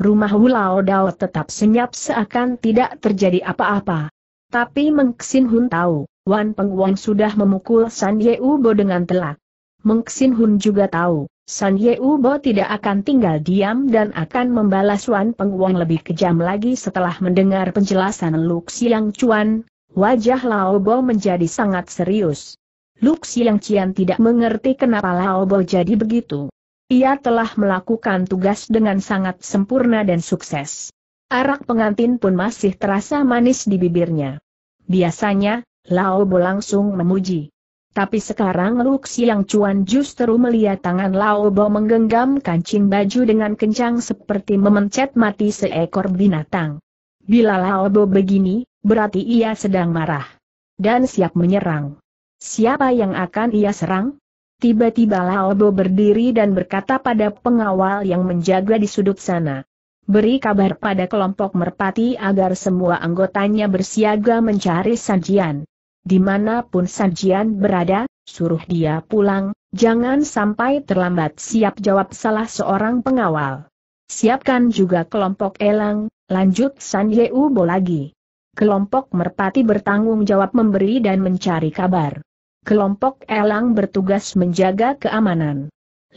Rumah Wulao Dao tetap senyap seakan tidak terjadi apa-apa. Tapi Meng Xin Hun tahu, Wan Peng sudah memukul San Ye Ubo dengan telak. Meng Xin Hun juga tahu, San Ye Ubo tidak akan tinggal diam dan akan membalas Wan Peng lebih kejam lagi setelah mendengar penjelasan Lu Xiang Chuan, wajah Lao Bo menjadi sangat serius. Lu Xiang Chuan tidak mengerti kenapa Lao Bo jadi begitu. Ia telah melakukan tugas dengan sangat sempurna dan sukses. Arak pengantin pun masih terasa manis di bibirnya. Biasanya, Lao Bo langsung memuji. Tapi sekarang Luk Siang Cuan justru melihat tangan Lao Bo menggenggam kancing baju dengan kencang seperti memencet mati seekor binatang. Bila Lao Bo begini, berarti ia sedang marah. Dan siap menyerang. Siapa yang akan ia serang? Tiba-tiba Lao Bo berdiri dan berkata pada pengawal yang menjaga di sudut sana beri kabar pada kelompok merpati agar semua anggotanya bersiaga mencari sajian. Dimanapun sajian berada, suruh dia pulang, jangan sampai terlambat siap jawab salah seorang pengawal. Siapkan juga kelompok elang, lanjut San Ubo lagi. Kelompok merpati bertanggung jawab memberi dan mencari kabar. Kelompok elang bertugas menjaga keamanan.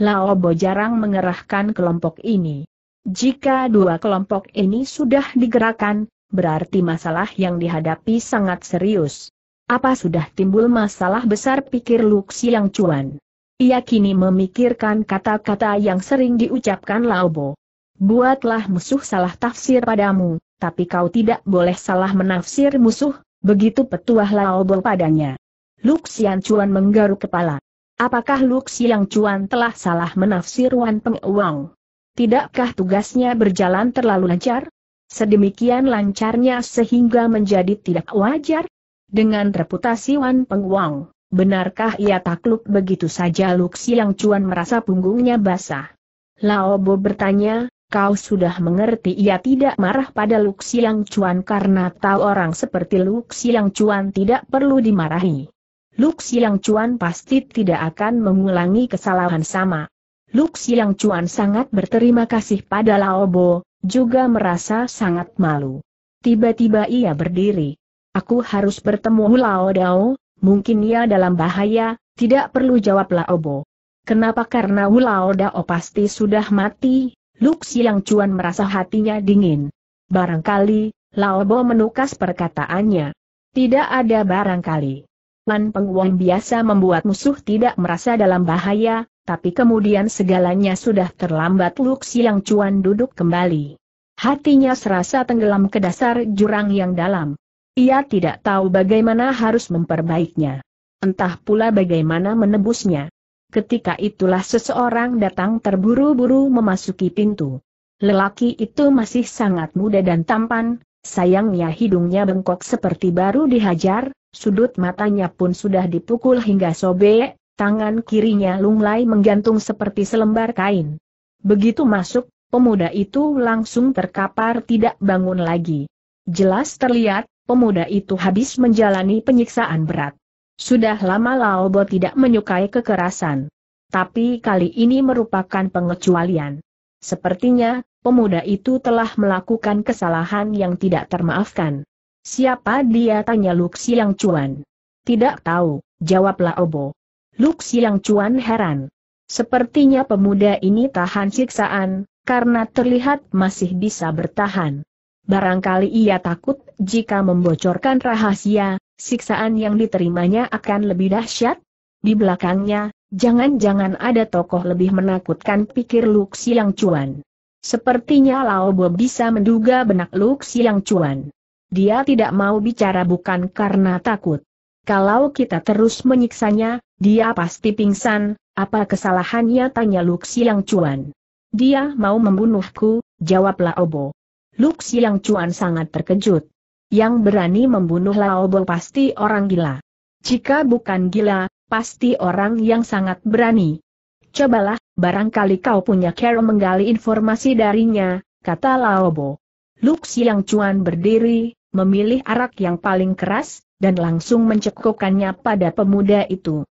Laobo jarang mengerahkan kelompok ini. Jika dua kelompok ini sudah digerakkan, berarti masalah yang dihadapi sangat serius. Apa sudah timbul masalah besar pikir Luxi yang cuan? Ia kini memikirkan kata-kata yang sering diucapkan Laobo. Buatlah musuh salah tafsir padamu, tapi kau tidak boleh salah menafsir musuh, begitu petuah Laobo padanya. Luxian Cuan menggaruk kepala. Apakah Luxian Cuan telah salah menafsir Wan Peng Uang? Tidakkah tugasnya berjalan terlalu lancar? Sedemikian lancarnya sehingga menjadi tidak wajar? Dengan reputasi Wan Peng Wang, benarkah ia takluk begitu saja Luxi yang cuan merasa punggungnya basah? Laobo bertanya, kau sudah mengerti ia tidak marah pada Luxi yang cuan karena tahu orang seperti Luxi yang cuan tidak perlu dimarahi. Luxi yang cuan pasti tidak akan mengulangi kesalahan sama. Luk Siang Cuan sangat berterima kasih pada Laobo, juga merasa sangat malu. Tiba-tiba ia berdiri. Aku harus bertemu Lao Dao, mungkin ia dalam bahaya, tidak perlu jawab Laobo. Kenapa karena Lao Dao pasti sudah mati, Luk Siang Cuan merasa hatinya dingin. Barangkali, Laobo menukas perkataannya. Tidak ada barangkali. Lan Penguang biasa membuat musuh tidak merasa dalam bahaya, tapi kemudian segalanya sudah terlambat Lux yang Cuan duduk kembali. Hatinya serasa tenggelam ke dasar jurang yang dalam. Ia tidak tahu bagaimana harus memperbaikinya, Entah pula bagaimana menebusnya. Ketika itulah seseorang datang terburu-buru memasuki pintu. Lelaki itu masih sangat muda dan tampan, sayangnya hidungnya bengkok seperti baru dihajar, sudut matanya pun sudah dipukul hingga sobek, tangan kirinya lunglai menggantung seperti selembar kain. Begitu masuk, pemuda itu langsung terkapar tidak bangun lagi. Jelas terlihat, pemuda itu habis menjalani penyiksaan berat. Sudah lama Laobo tidak menyukai kekerasan. Tapi kali ini merupakan pengecualian. Sepertinya, pemuda itu telah melakukan kesalahan yang tidak termaafkan. Siapa dia tanya yang Cuan. Tidak tahu, jawab Laobo. Luk Siang Cuan heran. Sepertinya pemuda ini tahan siksaan, karena terlihat masih bisa bertahan. Barangkali ia takut jika membocorkan rahasia, siksaan yang diterimanya akan lebih dahsyat. Di belakangnya, jangan-jangan ada tokoh lebih menakutkan pikir Luk Siang Cuan. Sepertinya Lao Bo bisa menduga benak Luk Siang Cuan. Dia tidak mau bicara bukan karena takut. Kalau kita terus menyiksanya, dia pasti pingsan, apa kesalahannya tanya Luxiang Chuan. Dia mau membunuhku, jawab Laobo. Luxiang Chuan sangat terkejut. Yang berani membunuh Laobo pasti orang gila. Jika bukan gila, pasti orang yang sangat berani. Cobalah, barangkali kau punya cara menggali informasi darinya, kata Laobo. Luxiang Chuan berdiri, memilih arak yang paling keras, dan langsung mencekokkannya pada pemuda itu.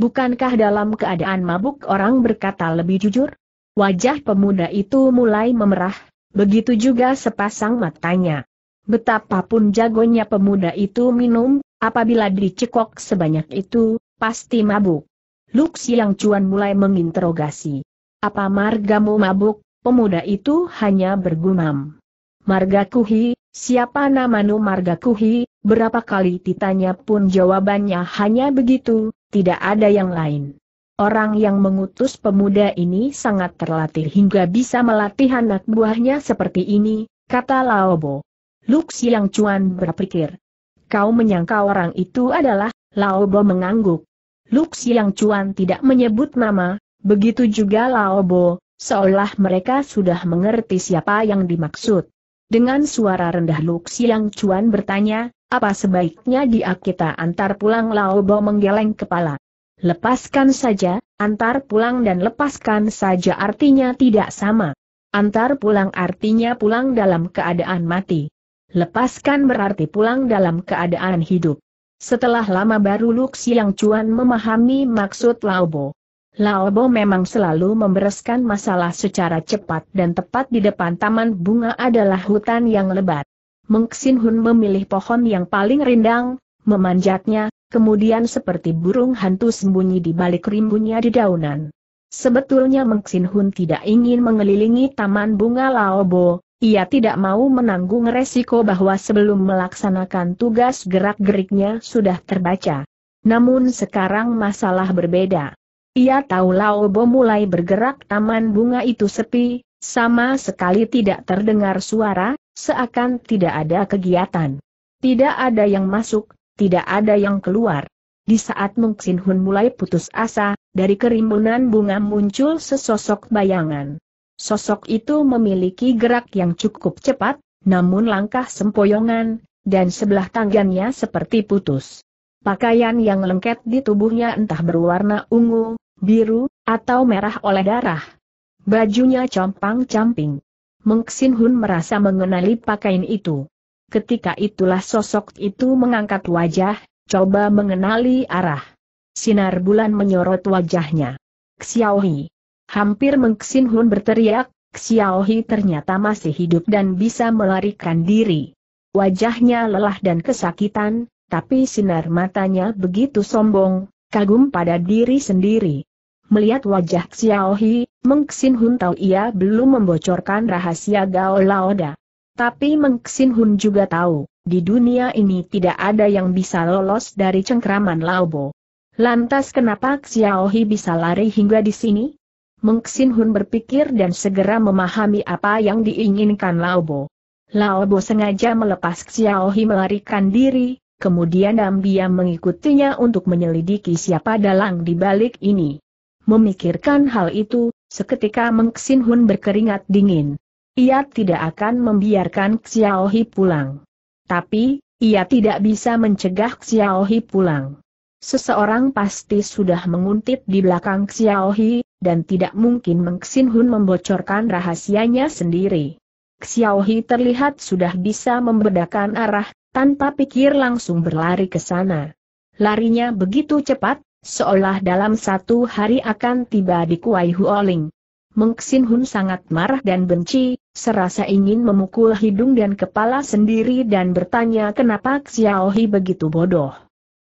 Bukankah dalam keadaan mabuk orang berkata lebih jujur? Wajah pemuda itu mulai memerah, begitu juga sepasang matanya. Betapapun jagonya pemuda itu minum, apabila dicekok sebanyak itu, pasti mabuk. Lux yang Cuan mulai menginterogasi. Apa margamu mabuk? Pemuda itu hanya bergumam. Marga Kuhi, siapa namanu Kuhi, berapa kali ditanya pun jawabannya hanya begitu, tidak ada yang lain. Orang yang mengutus pemuda ini sangat terlatih hingga bisa melatih anak buahnya seperti ini, kata Laobo. Luk Yang Cuan berpikir. Kau menyangka orang itu adalah, Laobo mengangguk. Luk Yang Cuan tidak menyebut nama, begitu juga Laobo, seolah mereka sudah mengerti siapa yang dimaksud. Dengan suara rendah Luk Yang Cuan bertanya, apa sebaiknya dia kita antar pulang Laobo menggeleng kepala. Lepaskan saja, antar pulang dan lepaskan saja artinya tidak sama. Antar pulang artinya pulang dalam keadaan mati. Lepaskan berarti pulang dalam keadaan hidup. Setelah lama baru Luxi yang cuan memahami maksud Laobo. Laobo memang selalu membereskan masalah secara cepat dan tepat di depan taman bunga adalah hutan yang lebat. Mengxin Hun memilih pohon yang paling rindang, memanjatnya, kemudian seperti burung hantu sembunyi di balik rimbunnya di daunan. Sebetulnya Mengxin Hun tidak ingin mengelilingi taman bunga Laobo, ia tidak mau menanggung resiko bahwa sebelum melaksanakan tugas gerak-geriknya sudah terbaca. Namun sekarang masalah berbeda. Ia tahu Laobo mulai bergerak taman bunga itu sepi, sama sekali tidak terdengar suara, seakan tidak ada kegiatan. Tidak ada yang masuk, tidak ada yang keluar. Di saat Mung Sin Hun mulai putus asa, dari kerimbunan bunga muncul sesosok bayangan. Sosok itu memiliki gerak yang cukup cepat, namun langkah sempoyongan, dan sebelah tangannya seperti putus. Pakaian yang lengket di tubuhnya entah berwarna ungu, biru, atau merah oleh darah. Bajunya compang-camping. Meng Xin Hun merasa mengenali pakaian itu. Ketika itulah sosok itu mengangkat wajah, coba mengenali arah. Sinar bulan menyorot wajahnya. Xiaohi. Hampir Meng Xin Hun berteriak, Xiaohi ternyata masih hidup dan bisa melarikan diri. Wajahnya lelah dan kesakitan, tapi sinar matanya begitu sombong, kagum pada diri sendiri. Melihat wajah Xiaohi, Meng Xin Hun tahu ia belum membocorkan rahasia Gao Laoda. Tapi Meng Hun juga tahu, di dunia ini tidak ada yang bisa lolos dari cengkraman Laobo. Lantas kenapa Xiao bisa lari hingga di sini? Meng Hun berpikir dan segera memahami apa yang diinginkan Laobo. Laobo sengaja melepas Xiao melarikan diri, kemudian Dambia mengikutinya untuk menyelidiki siapa dalang di balik ini. Memikirkan hal itu, Seketika Meng Xin Hun berkeringat dingin. Ia tidak akan membiarkan Xiao Hi pulang. Tapi, ia tidak bisa mencegah Xiao Hi pulang. Seseorang pasti sudah menguntit di belakang Xiao Hi, dan tidak mungkin Meng Xin Hun membocorkan rahasianya sendiri. Xiao Hi terlihat sudah bisa membedakan arah, tanpa pikir langsung berlari ke sana. Larinya begitu cepat, Seolah dalam satu hari akan tiba di Kuai Huoling. Hun sangat marah dan benci, serasa ingin memukul hidung dan kepala sendiri dan bertanya kenapa Xiaohi begitu bodoh.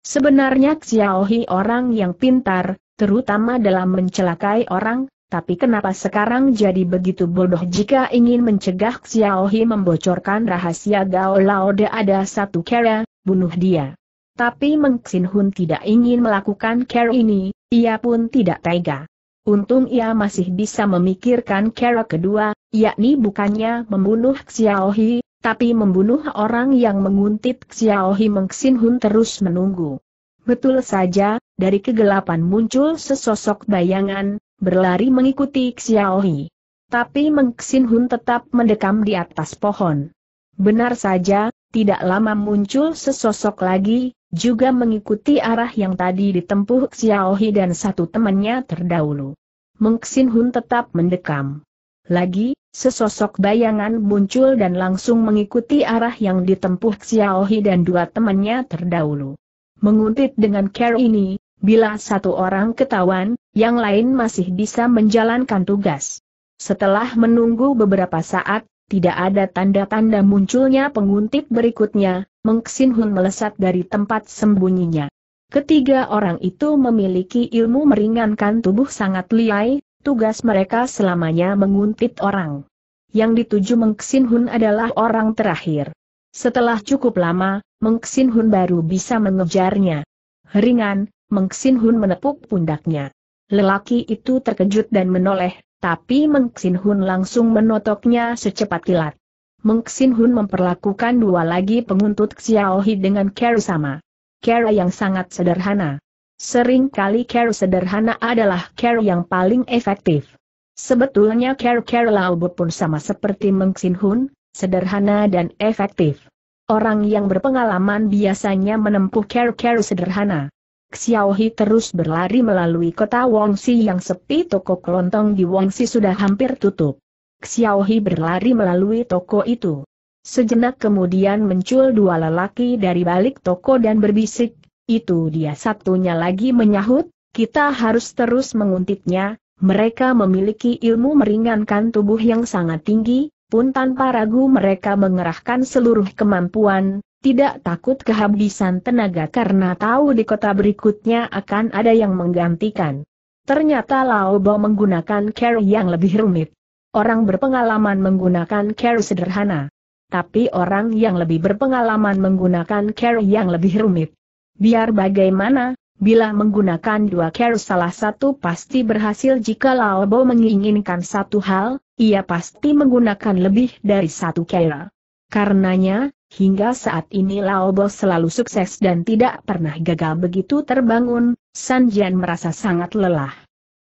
Sebenarnya Xiaohi orang yang pintar, terutama dalam mencelakai orang, tapi kenapa sekarang jadi begitu bodoh jika ingin mencegah Xiaohi membocorkan rahasia Gao Lao ada satu cara, bunuh dia. Tapi Meng Xin Hun tidak ingin melakukan care ini, ia pun tidak tega. Untung ia masih bisa memikirkan cara kedua, yakni bukannya membunuh Xiaohi, tapi membunuh orang yang menguntit Xiaohi Meng Xin Hun terus menunggu. Betul saja, dari kegelapan muncul sesosok bayangan, berlari mengikuti Xiaohi. Tapi Meng Xin Hun tetap mendekam di atas pohon. Benar saja, tidak lama muncul sesosok lagi, juga mengikuti arah yang tadi ditempuh Xiaohi dan satu temannya terdahulu. Mengxin Hun tetap mendekam. Lagi, sesosok bayangan muncul dan langsung mengikuti arah yang ditempuh Xiaohi dan dua temannya terdahulu. Menguntit dengan care ini, bila satu orang ketahuan, yang lain masih bisa menjalankan tugas. Setelah menunggu beberapa saat, tidak ada tanda-tanda munculnya penguntit berikutnya, Meng Hun melesat dari tempat sembunyinya. Ketiga orang itu memiliki ilmu meringankan tubuh sangat liai, tugas mereka selamanya menguntit orang. Yang dituju Meng Hun adalah orang terakhir. Setelah cukup lama, Meng Hun baru bisa mengejarnya. Ringan, Meng Hun menepuk pundaknya. Lelaki itu terkejut dan menoleh, tapi Meng Xin Hun langsung menotoknya secepat kilat. Meng Xin Hun memperlakukan dua lagi penguntut Xiao Hi dengan cara sama. Cara yang sangat sederhana. Sering kali cara sederhana adalah cara yang paling efektif. Sebetulnya care-care Laobo pun sama seperti Meng Xin Hun, sederhana dan efektif. Orang yang berpengalaman biasanya menempuh care-care sederhana. Xiaohi terus berlari melalui kota Wangsi yang sepi toko kelontong di Wangsi sudah hampir tutup. Xiaohi berlari melalui toko itu. Sejenak kemudian muncul dua lelaki dari balik toko dan berbisik, itu dia satunya lagi menyahut, kita harus terus menguntitnya. mereka memiliki ilmu meringankan tubuh yang sangat tinggi, pun tanpa ragu mereka mengerahkan seluruh kemampuan, tidak takut kehabisan tenaga karena tahu di kota berikutnya akan ada yang menggantikan. Ternyata Laobo menggunakan care yang lebih rumit. Orang berpengalaman menggunakan care sederhana. Tapi orang yang lebih berpengalaman menggunakan care yang lebih rumit. Biar bagaimana, bila menggunakan dua care salah satu pasti berhasil jika Laobo menginginkan satu hal, ia pasti menggunakan lebih dari satu care. Karenanya, Hingga saat ini Laobo selalu sukses dan tidak pernah gagal begitu terbangun, San Jian merasa sangat lelah.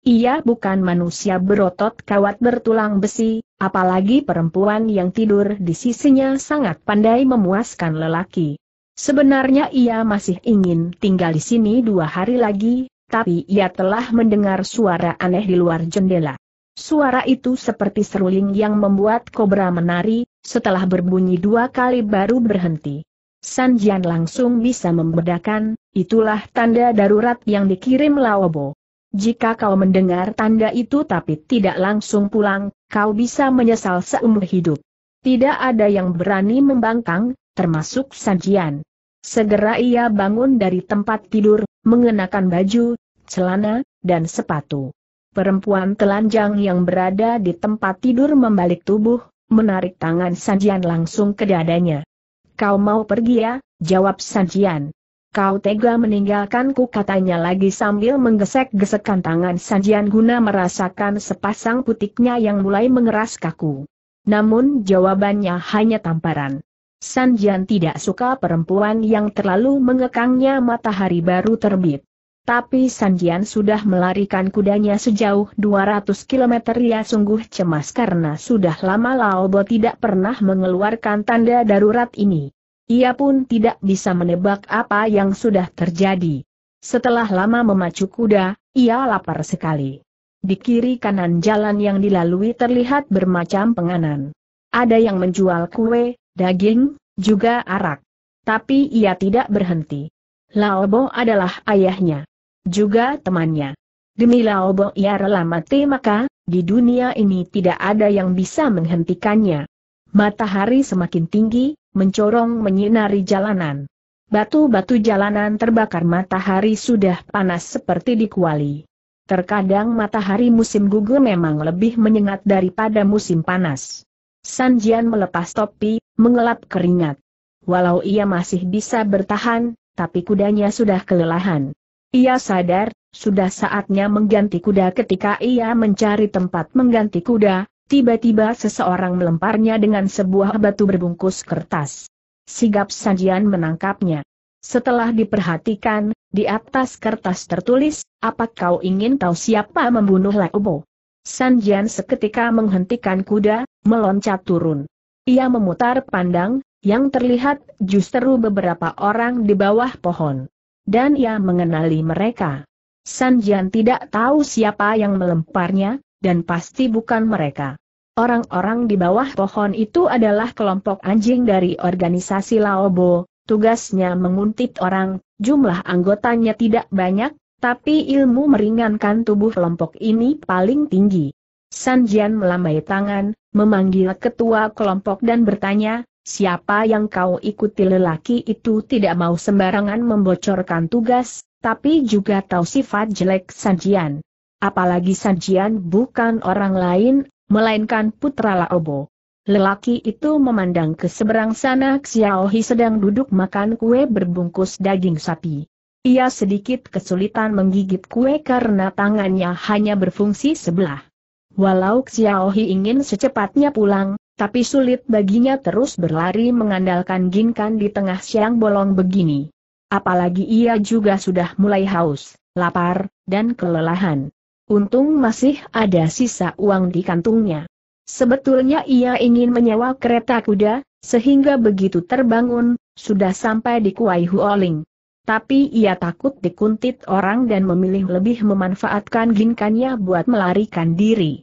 Ia bukan manusia berotot kawat bertulang besi, apalagi perempuan yang tidur di sisinya sangat pandai memuaskan lelaki. Sebenarnya ia masih ingin tinggal di sini dua hari lagi, tapi ia telah mendengar suara aneh di luar jendela. Suara itu seperti seruling yang membuat kobra menari, setelah berbunyi dua kali baru berhenti. San Jian langsung bisa membedakan, itulah tanda darurat yang dikirim Laobo. Jika kau mendengar tanda itu tapi tidak langsung pulang, kau bisa menyesal seumur hidup. Tidak ada yang berani membangkang, termasuk San Jian. Segera ia bangun dari tempat tidur, mengenakan baju, celana, dan sepatu. Perempuan telanjang yang berada di tempat tidur membalik tubuh, menarik tangan Sanjian langsung ke dadanya. Kau mau pergi ya? Jawab Sanjian. Kau tega meninggalkanku katanya lagi sambil menggesek gesekkan tangan Sanjian guna merasakan sepasang putiknya yang mulai mengeras kaku. Namun jawabannya hanya tamparan. Sanjian tidak suka perempuan yang terlalu mengekangnya matahari baru terbit. Tapi Sanjian sudah melarikan kudanya sejauh 200 km ia sungguh cemas karena sudah lama Laobo tidak pernah mengeluarkan tanda darurat ini. Ia pun tidak bisa menebak apa yang sudah terjadi. Setelah lama memacu kuda, ia lapar sekali. Di kiri kanan jalan yang dilalui terlihat bermacam penganan. Ada yang menjual kue, daging, juga arak. Tapi ia tidak berhenti. Laobo adalah ayahnya. Juga temannya. Demi Laobo ia rela mati maka, di dunia ini tidak ada yang bisa menghentikannya. Matahari semakin tinggi, mencorong menyinari jalanan. Batu-batu jalanan terbakar matahari sudah panas seperti di kuali. Terkadang matahari musim gugur memang lebih menyengat daripada musim panas. Sanjian melepas topi, mengelap keringat. Walau ia masih bisa bertahan, tapi kudanya sudah kelelahan. Ia sadar, sudah saatnya mengganti kuda ketika ia mencari tempat mengganti kuda, tiba-tiba seseorang melemparnya dengan sebuah batu berbungkus kertas. Sigap Sanjian menangkapnya. Setelah diperhatikan, di atas kertas tertulis, apa kau ingin tahu siapa membunuh Lekubo? Sanjian seketika menghentikan kuda, meloncat turun. Ia memutar pandang, yang terlihat justru beberapa orang di bawah pohon dan ia mengenali mereka. Sanjian tidak tahu siapa yang melemparnya, dan pasti bukan mereka. Orang-orang di bawah pohon itu adalah kelompok anjing dari organisasi Laobo, tugasnya menguntit orang, jumlah anggotanya tidak banyak, tapi ilmu meringankan tubuh kelompok ini paling tinggi. Sanjian melambai tangan, memanggil ketua kelompok dan bertanya, Siapa yang kau ikuti lelaki itu tidak mau sembarangan membocorkan tugas, tapi juga tahu sifat jelek Sanjian. Apalagi Sanjian bukan orang lain, melainkan putra Laobo. Lelaki itu memandang ke seberang sana Xiaohi sedang duduk makan kue berbungkus daging sapi. Ia sedikit kesulitan menggigit kue karena tangannya hanya berfungsi sebelah. Walau Xiaohi ingin secepatnya pulang, tapi sulit baginya terus berlari mengandalkan ginkan di tengah siang bolong begini. Apalagi ia juga sudah mulai haus, lapar, dan kelelahan. Untung masih ada sisa uang di kantungnya. Sebetulnya ia ingin menyewa kereta kuda, sehingga begitu terbangun, sudah sampai di Kuai Huoling. Tapi ia takut dikuntit orang dan memilih lebih memanfaatkan ginkannya buat melarikan diri.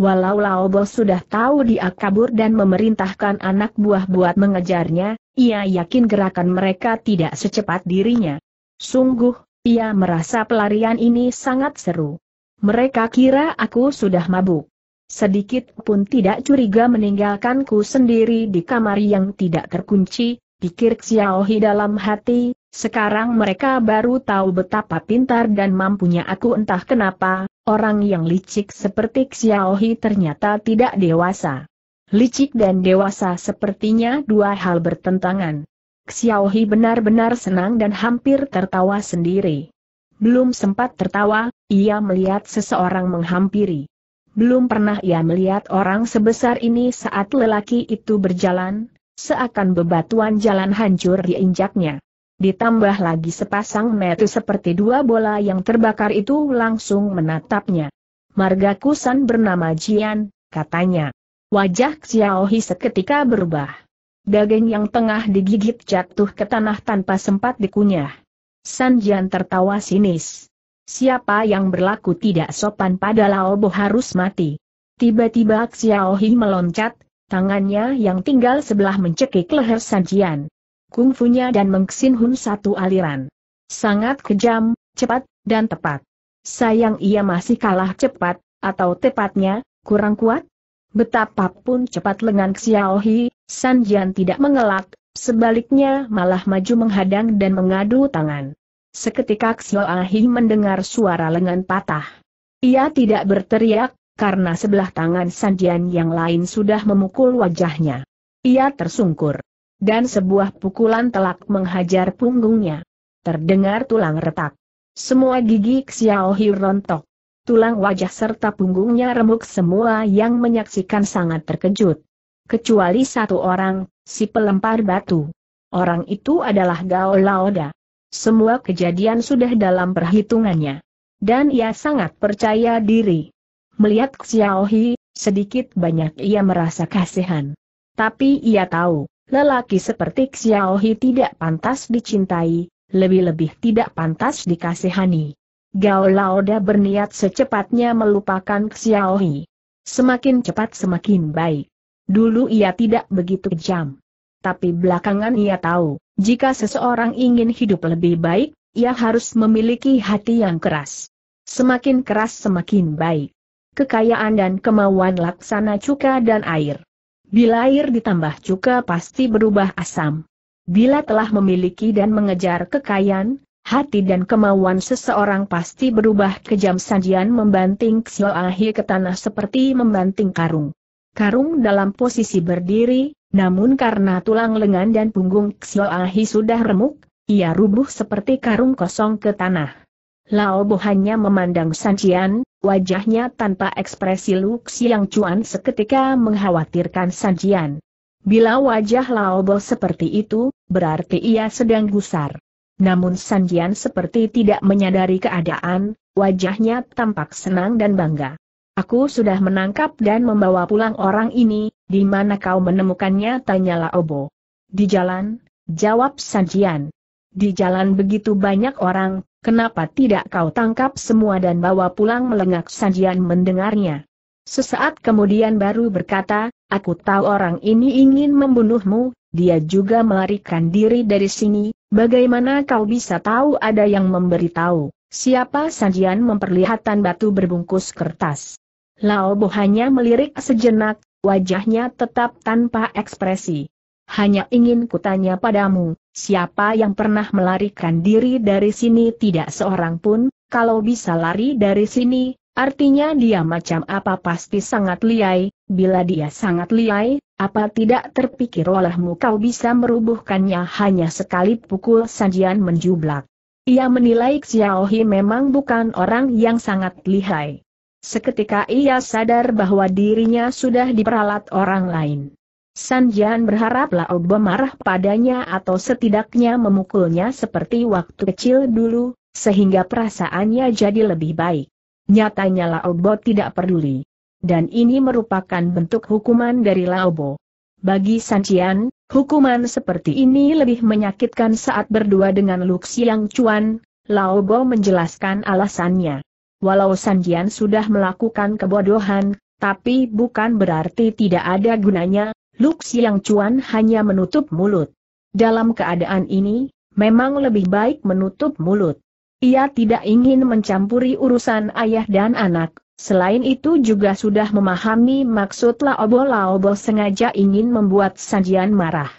Walau Lao Bo sudah tahu dia kabur dan memerintahkan anak buah buat mengejarnya, ia yakin gerakan mereka tidak secepat dirinya. Sungguh, ia merasa pelarian ini sangat seru. Mereka kira aku sudah mabuk. Sedikit pun tidak curiga meninggalkanku sendiri di kamar yang tidak terkunci, pikir Xiaohi dalam hati, sekarang mereka baru tahu betapa pintar dan mampunya aku entah kenapa, Orang yang licik seperti Xiaohi ternyata tidak dewasa. Licik dan dewasa sepertinya dua hal bertentangan. Xiaohi benar-benar senang dan hampir tertawa sendiri. Belum sempat tertawa, ia melihat seseorang menghampiri. Belum pernah ia melihat orang sebesar ini saat lelaki itu berjalan, seakan bebatuan jalan hancur diinjaknya ditambah lagi sepasang metu seperti dua bola yang terbakar itu langsung menatapnya. Marga Kusan bernama Jian, katanya. Wajah Xiao seketika berubah. Daging yang tengah digigit jatuh ke tanah tanpa sempat dikunyah. San Jian tertawa sinis. Siapa yang berlaku tidak sopan pada Laobo harus mati. Tiba-tiba Xiao meloncat, tangannya yang tinggal sebelah mencekik leher San Jian kungfunya dan Meng Hun satu aliran. Sangat kejam, cepat, dan tepat. Sayang ia masih kalah cepat, atau tepatnya, kurang kuat? Betapapun cepat lengan Xiao Hi, San Jian tidak mengelak, sebaliknya malah maju menghadang dan mengadu tangan. Seketika Xiao Hi mendengar suara lengan patah. Ia tidak berteriak, karena sebelah tangan San Jian yang lain sudah memukul wajahnya. Ia tersungkur dan sebuah pukulan telak menghajar punggungnya. Terdengar tulang retak. Semua gigi Xiao Hui rontok. Tulang wajah serta punggungnya remuk semua yang menyaksikan sangat terkejut. Kecuali satu orang, si pelempar batu. Orang itu adalah Gao Laoda. Semua kejadian sudah dalam perhitungannya. Dan ia sangat percaya diri. Melihat Xiao Hui, sedikit banyak ia merasa kasihan. Tapi ia tahu, Lelaki seperti Xiaohi tidak pantas dicintai, lebih-lebih tidak pantas dikasihani. Gao Laoda berniat secepatnya melupakan Xiaohi. Semakin cepat semakin baik. Dulu ia tidak begitu kejam. Tapi belakangan ia tahu, jika seseorang ingin hidup lebih baik, ia harus memiliki hati yang keras. Semakin keras semakin baik. Kekayaan dan kemauan laksana cuka dan air. Bila air ditambah cuka pasti berubah asam. Bila telah memiliki dan mengejar kekayaan, hati dan kemauan seseorang pasti berubah kejam sajian membanting Xiaohi ke tanah seperti membanting karung. Karung dalam posisi berdiri, namun karena tulang lengan dan punggung Xiaohi sudah remuk, ia rubuh seperti karung kosong ke tanah. Lao Bo hanya memandang Sanjian, wajahnya tanpa ekspresi Luk yang Cuan seketika mengkhawatirkan Sanjian. Bila wajah Lao Bo seperti itu, berarti ia sedang gusar. Namun Sanjian seperti tidak menyadari keadaan, wajahnya tampak senang dan bangga. Aku sudah menangkap dan membawa pulang orang ini, di mana kau menemukannya tanya Lao Bo. Di jalan, jawab Sanjian. Di jalan begitu banyak orang, Kenapa tidak kau tangkap semua dan bawa pulang melengak Sanjian mendengarnya? Sesaat kemudian baru berkata, aku tahu orang ini ingin membunuhmu, dia juga melarikan diri dari sini, bagaimana kau bisa tahu ada yang memberitahu, siapa Sanjian memperlihatkan batu berbungkus kertas. Lao Bo hanya melirik sejenak, wajahnya tetap tanpa ekspresi hanya ingin kutanya padamu, siapa yang pernah melarikan diri dari sini tidak seorang pun, kalau bisa lari dari sini, artinya dia macam apa pasti sangat liai, bila dia sangat liai, apa tidak terpikir olehmu kau bisa merubuhkannya hanya sekali pukul sajian menjublak. Ia menilai Xiao memang bukan orang yang sangat lihai. Seketika ia sadar bahwa dirinya sudah diperalat orang lain. San Jian berharap Lao Bo marah padanya atau setidaknya memukulnya seperti waktu kecil dulu, sehingga perasaannya jadi lebih baik. Nyatanya Lao Bo tidak peduli. Dan ini merupakan bentuk hukuman dari Lao Bo. Bagi San Jian, hukuman seperti ini lebih menyakitkan saat berdua dengan Luxiang Chuan, Lao Bo menjelaskan alasannya. Walau San Jian sudah melakukan kebodohan, tapi bukan berarti tidak ada gunanya, Lux Yang cuan hanya menutup mulut. Dalam keadaan ini, memang lebih baik menutup mulut. Ia tidak ingin mencampuri urusan ayah dan anak, Selain itu juga sudah memahami maksud Laobo Laobo sengaja ingin membuat Sanjian marah.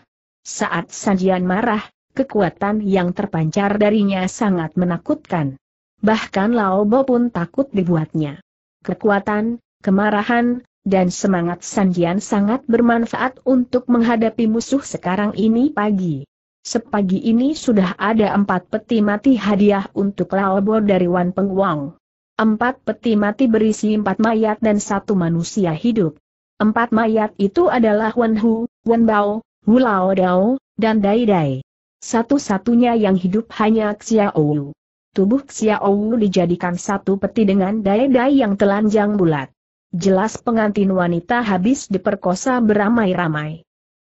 Saat Sanjian marah, kekuatan yang terpancar darinya sangat menakutkan. Bahkan Laobo pun takut dibuatnya. Kekuatan, kemarahan, dan semangat Sanjian sangat bermanfaat untuk menghadapi musuh sekarang ini pagi. Sepagi ini sudah ada empat peti mati hadiah untuk Laobo dari Wan Wang. Empat peti mati berisi empat mayat dan satu manusia hidup. Empat mayat itu adalah Wan Hu, Wan Bao, Hu Lao Dao, dan Dai Dai. Satu-satunya yang hidup hanya Xiao Tubuh Xiao dijadikan satu peti dengan Dai Dai yang telanjang bulat jelas pengantin wanita habis diperkosa beramai-ramai.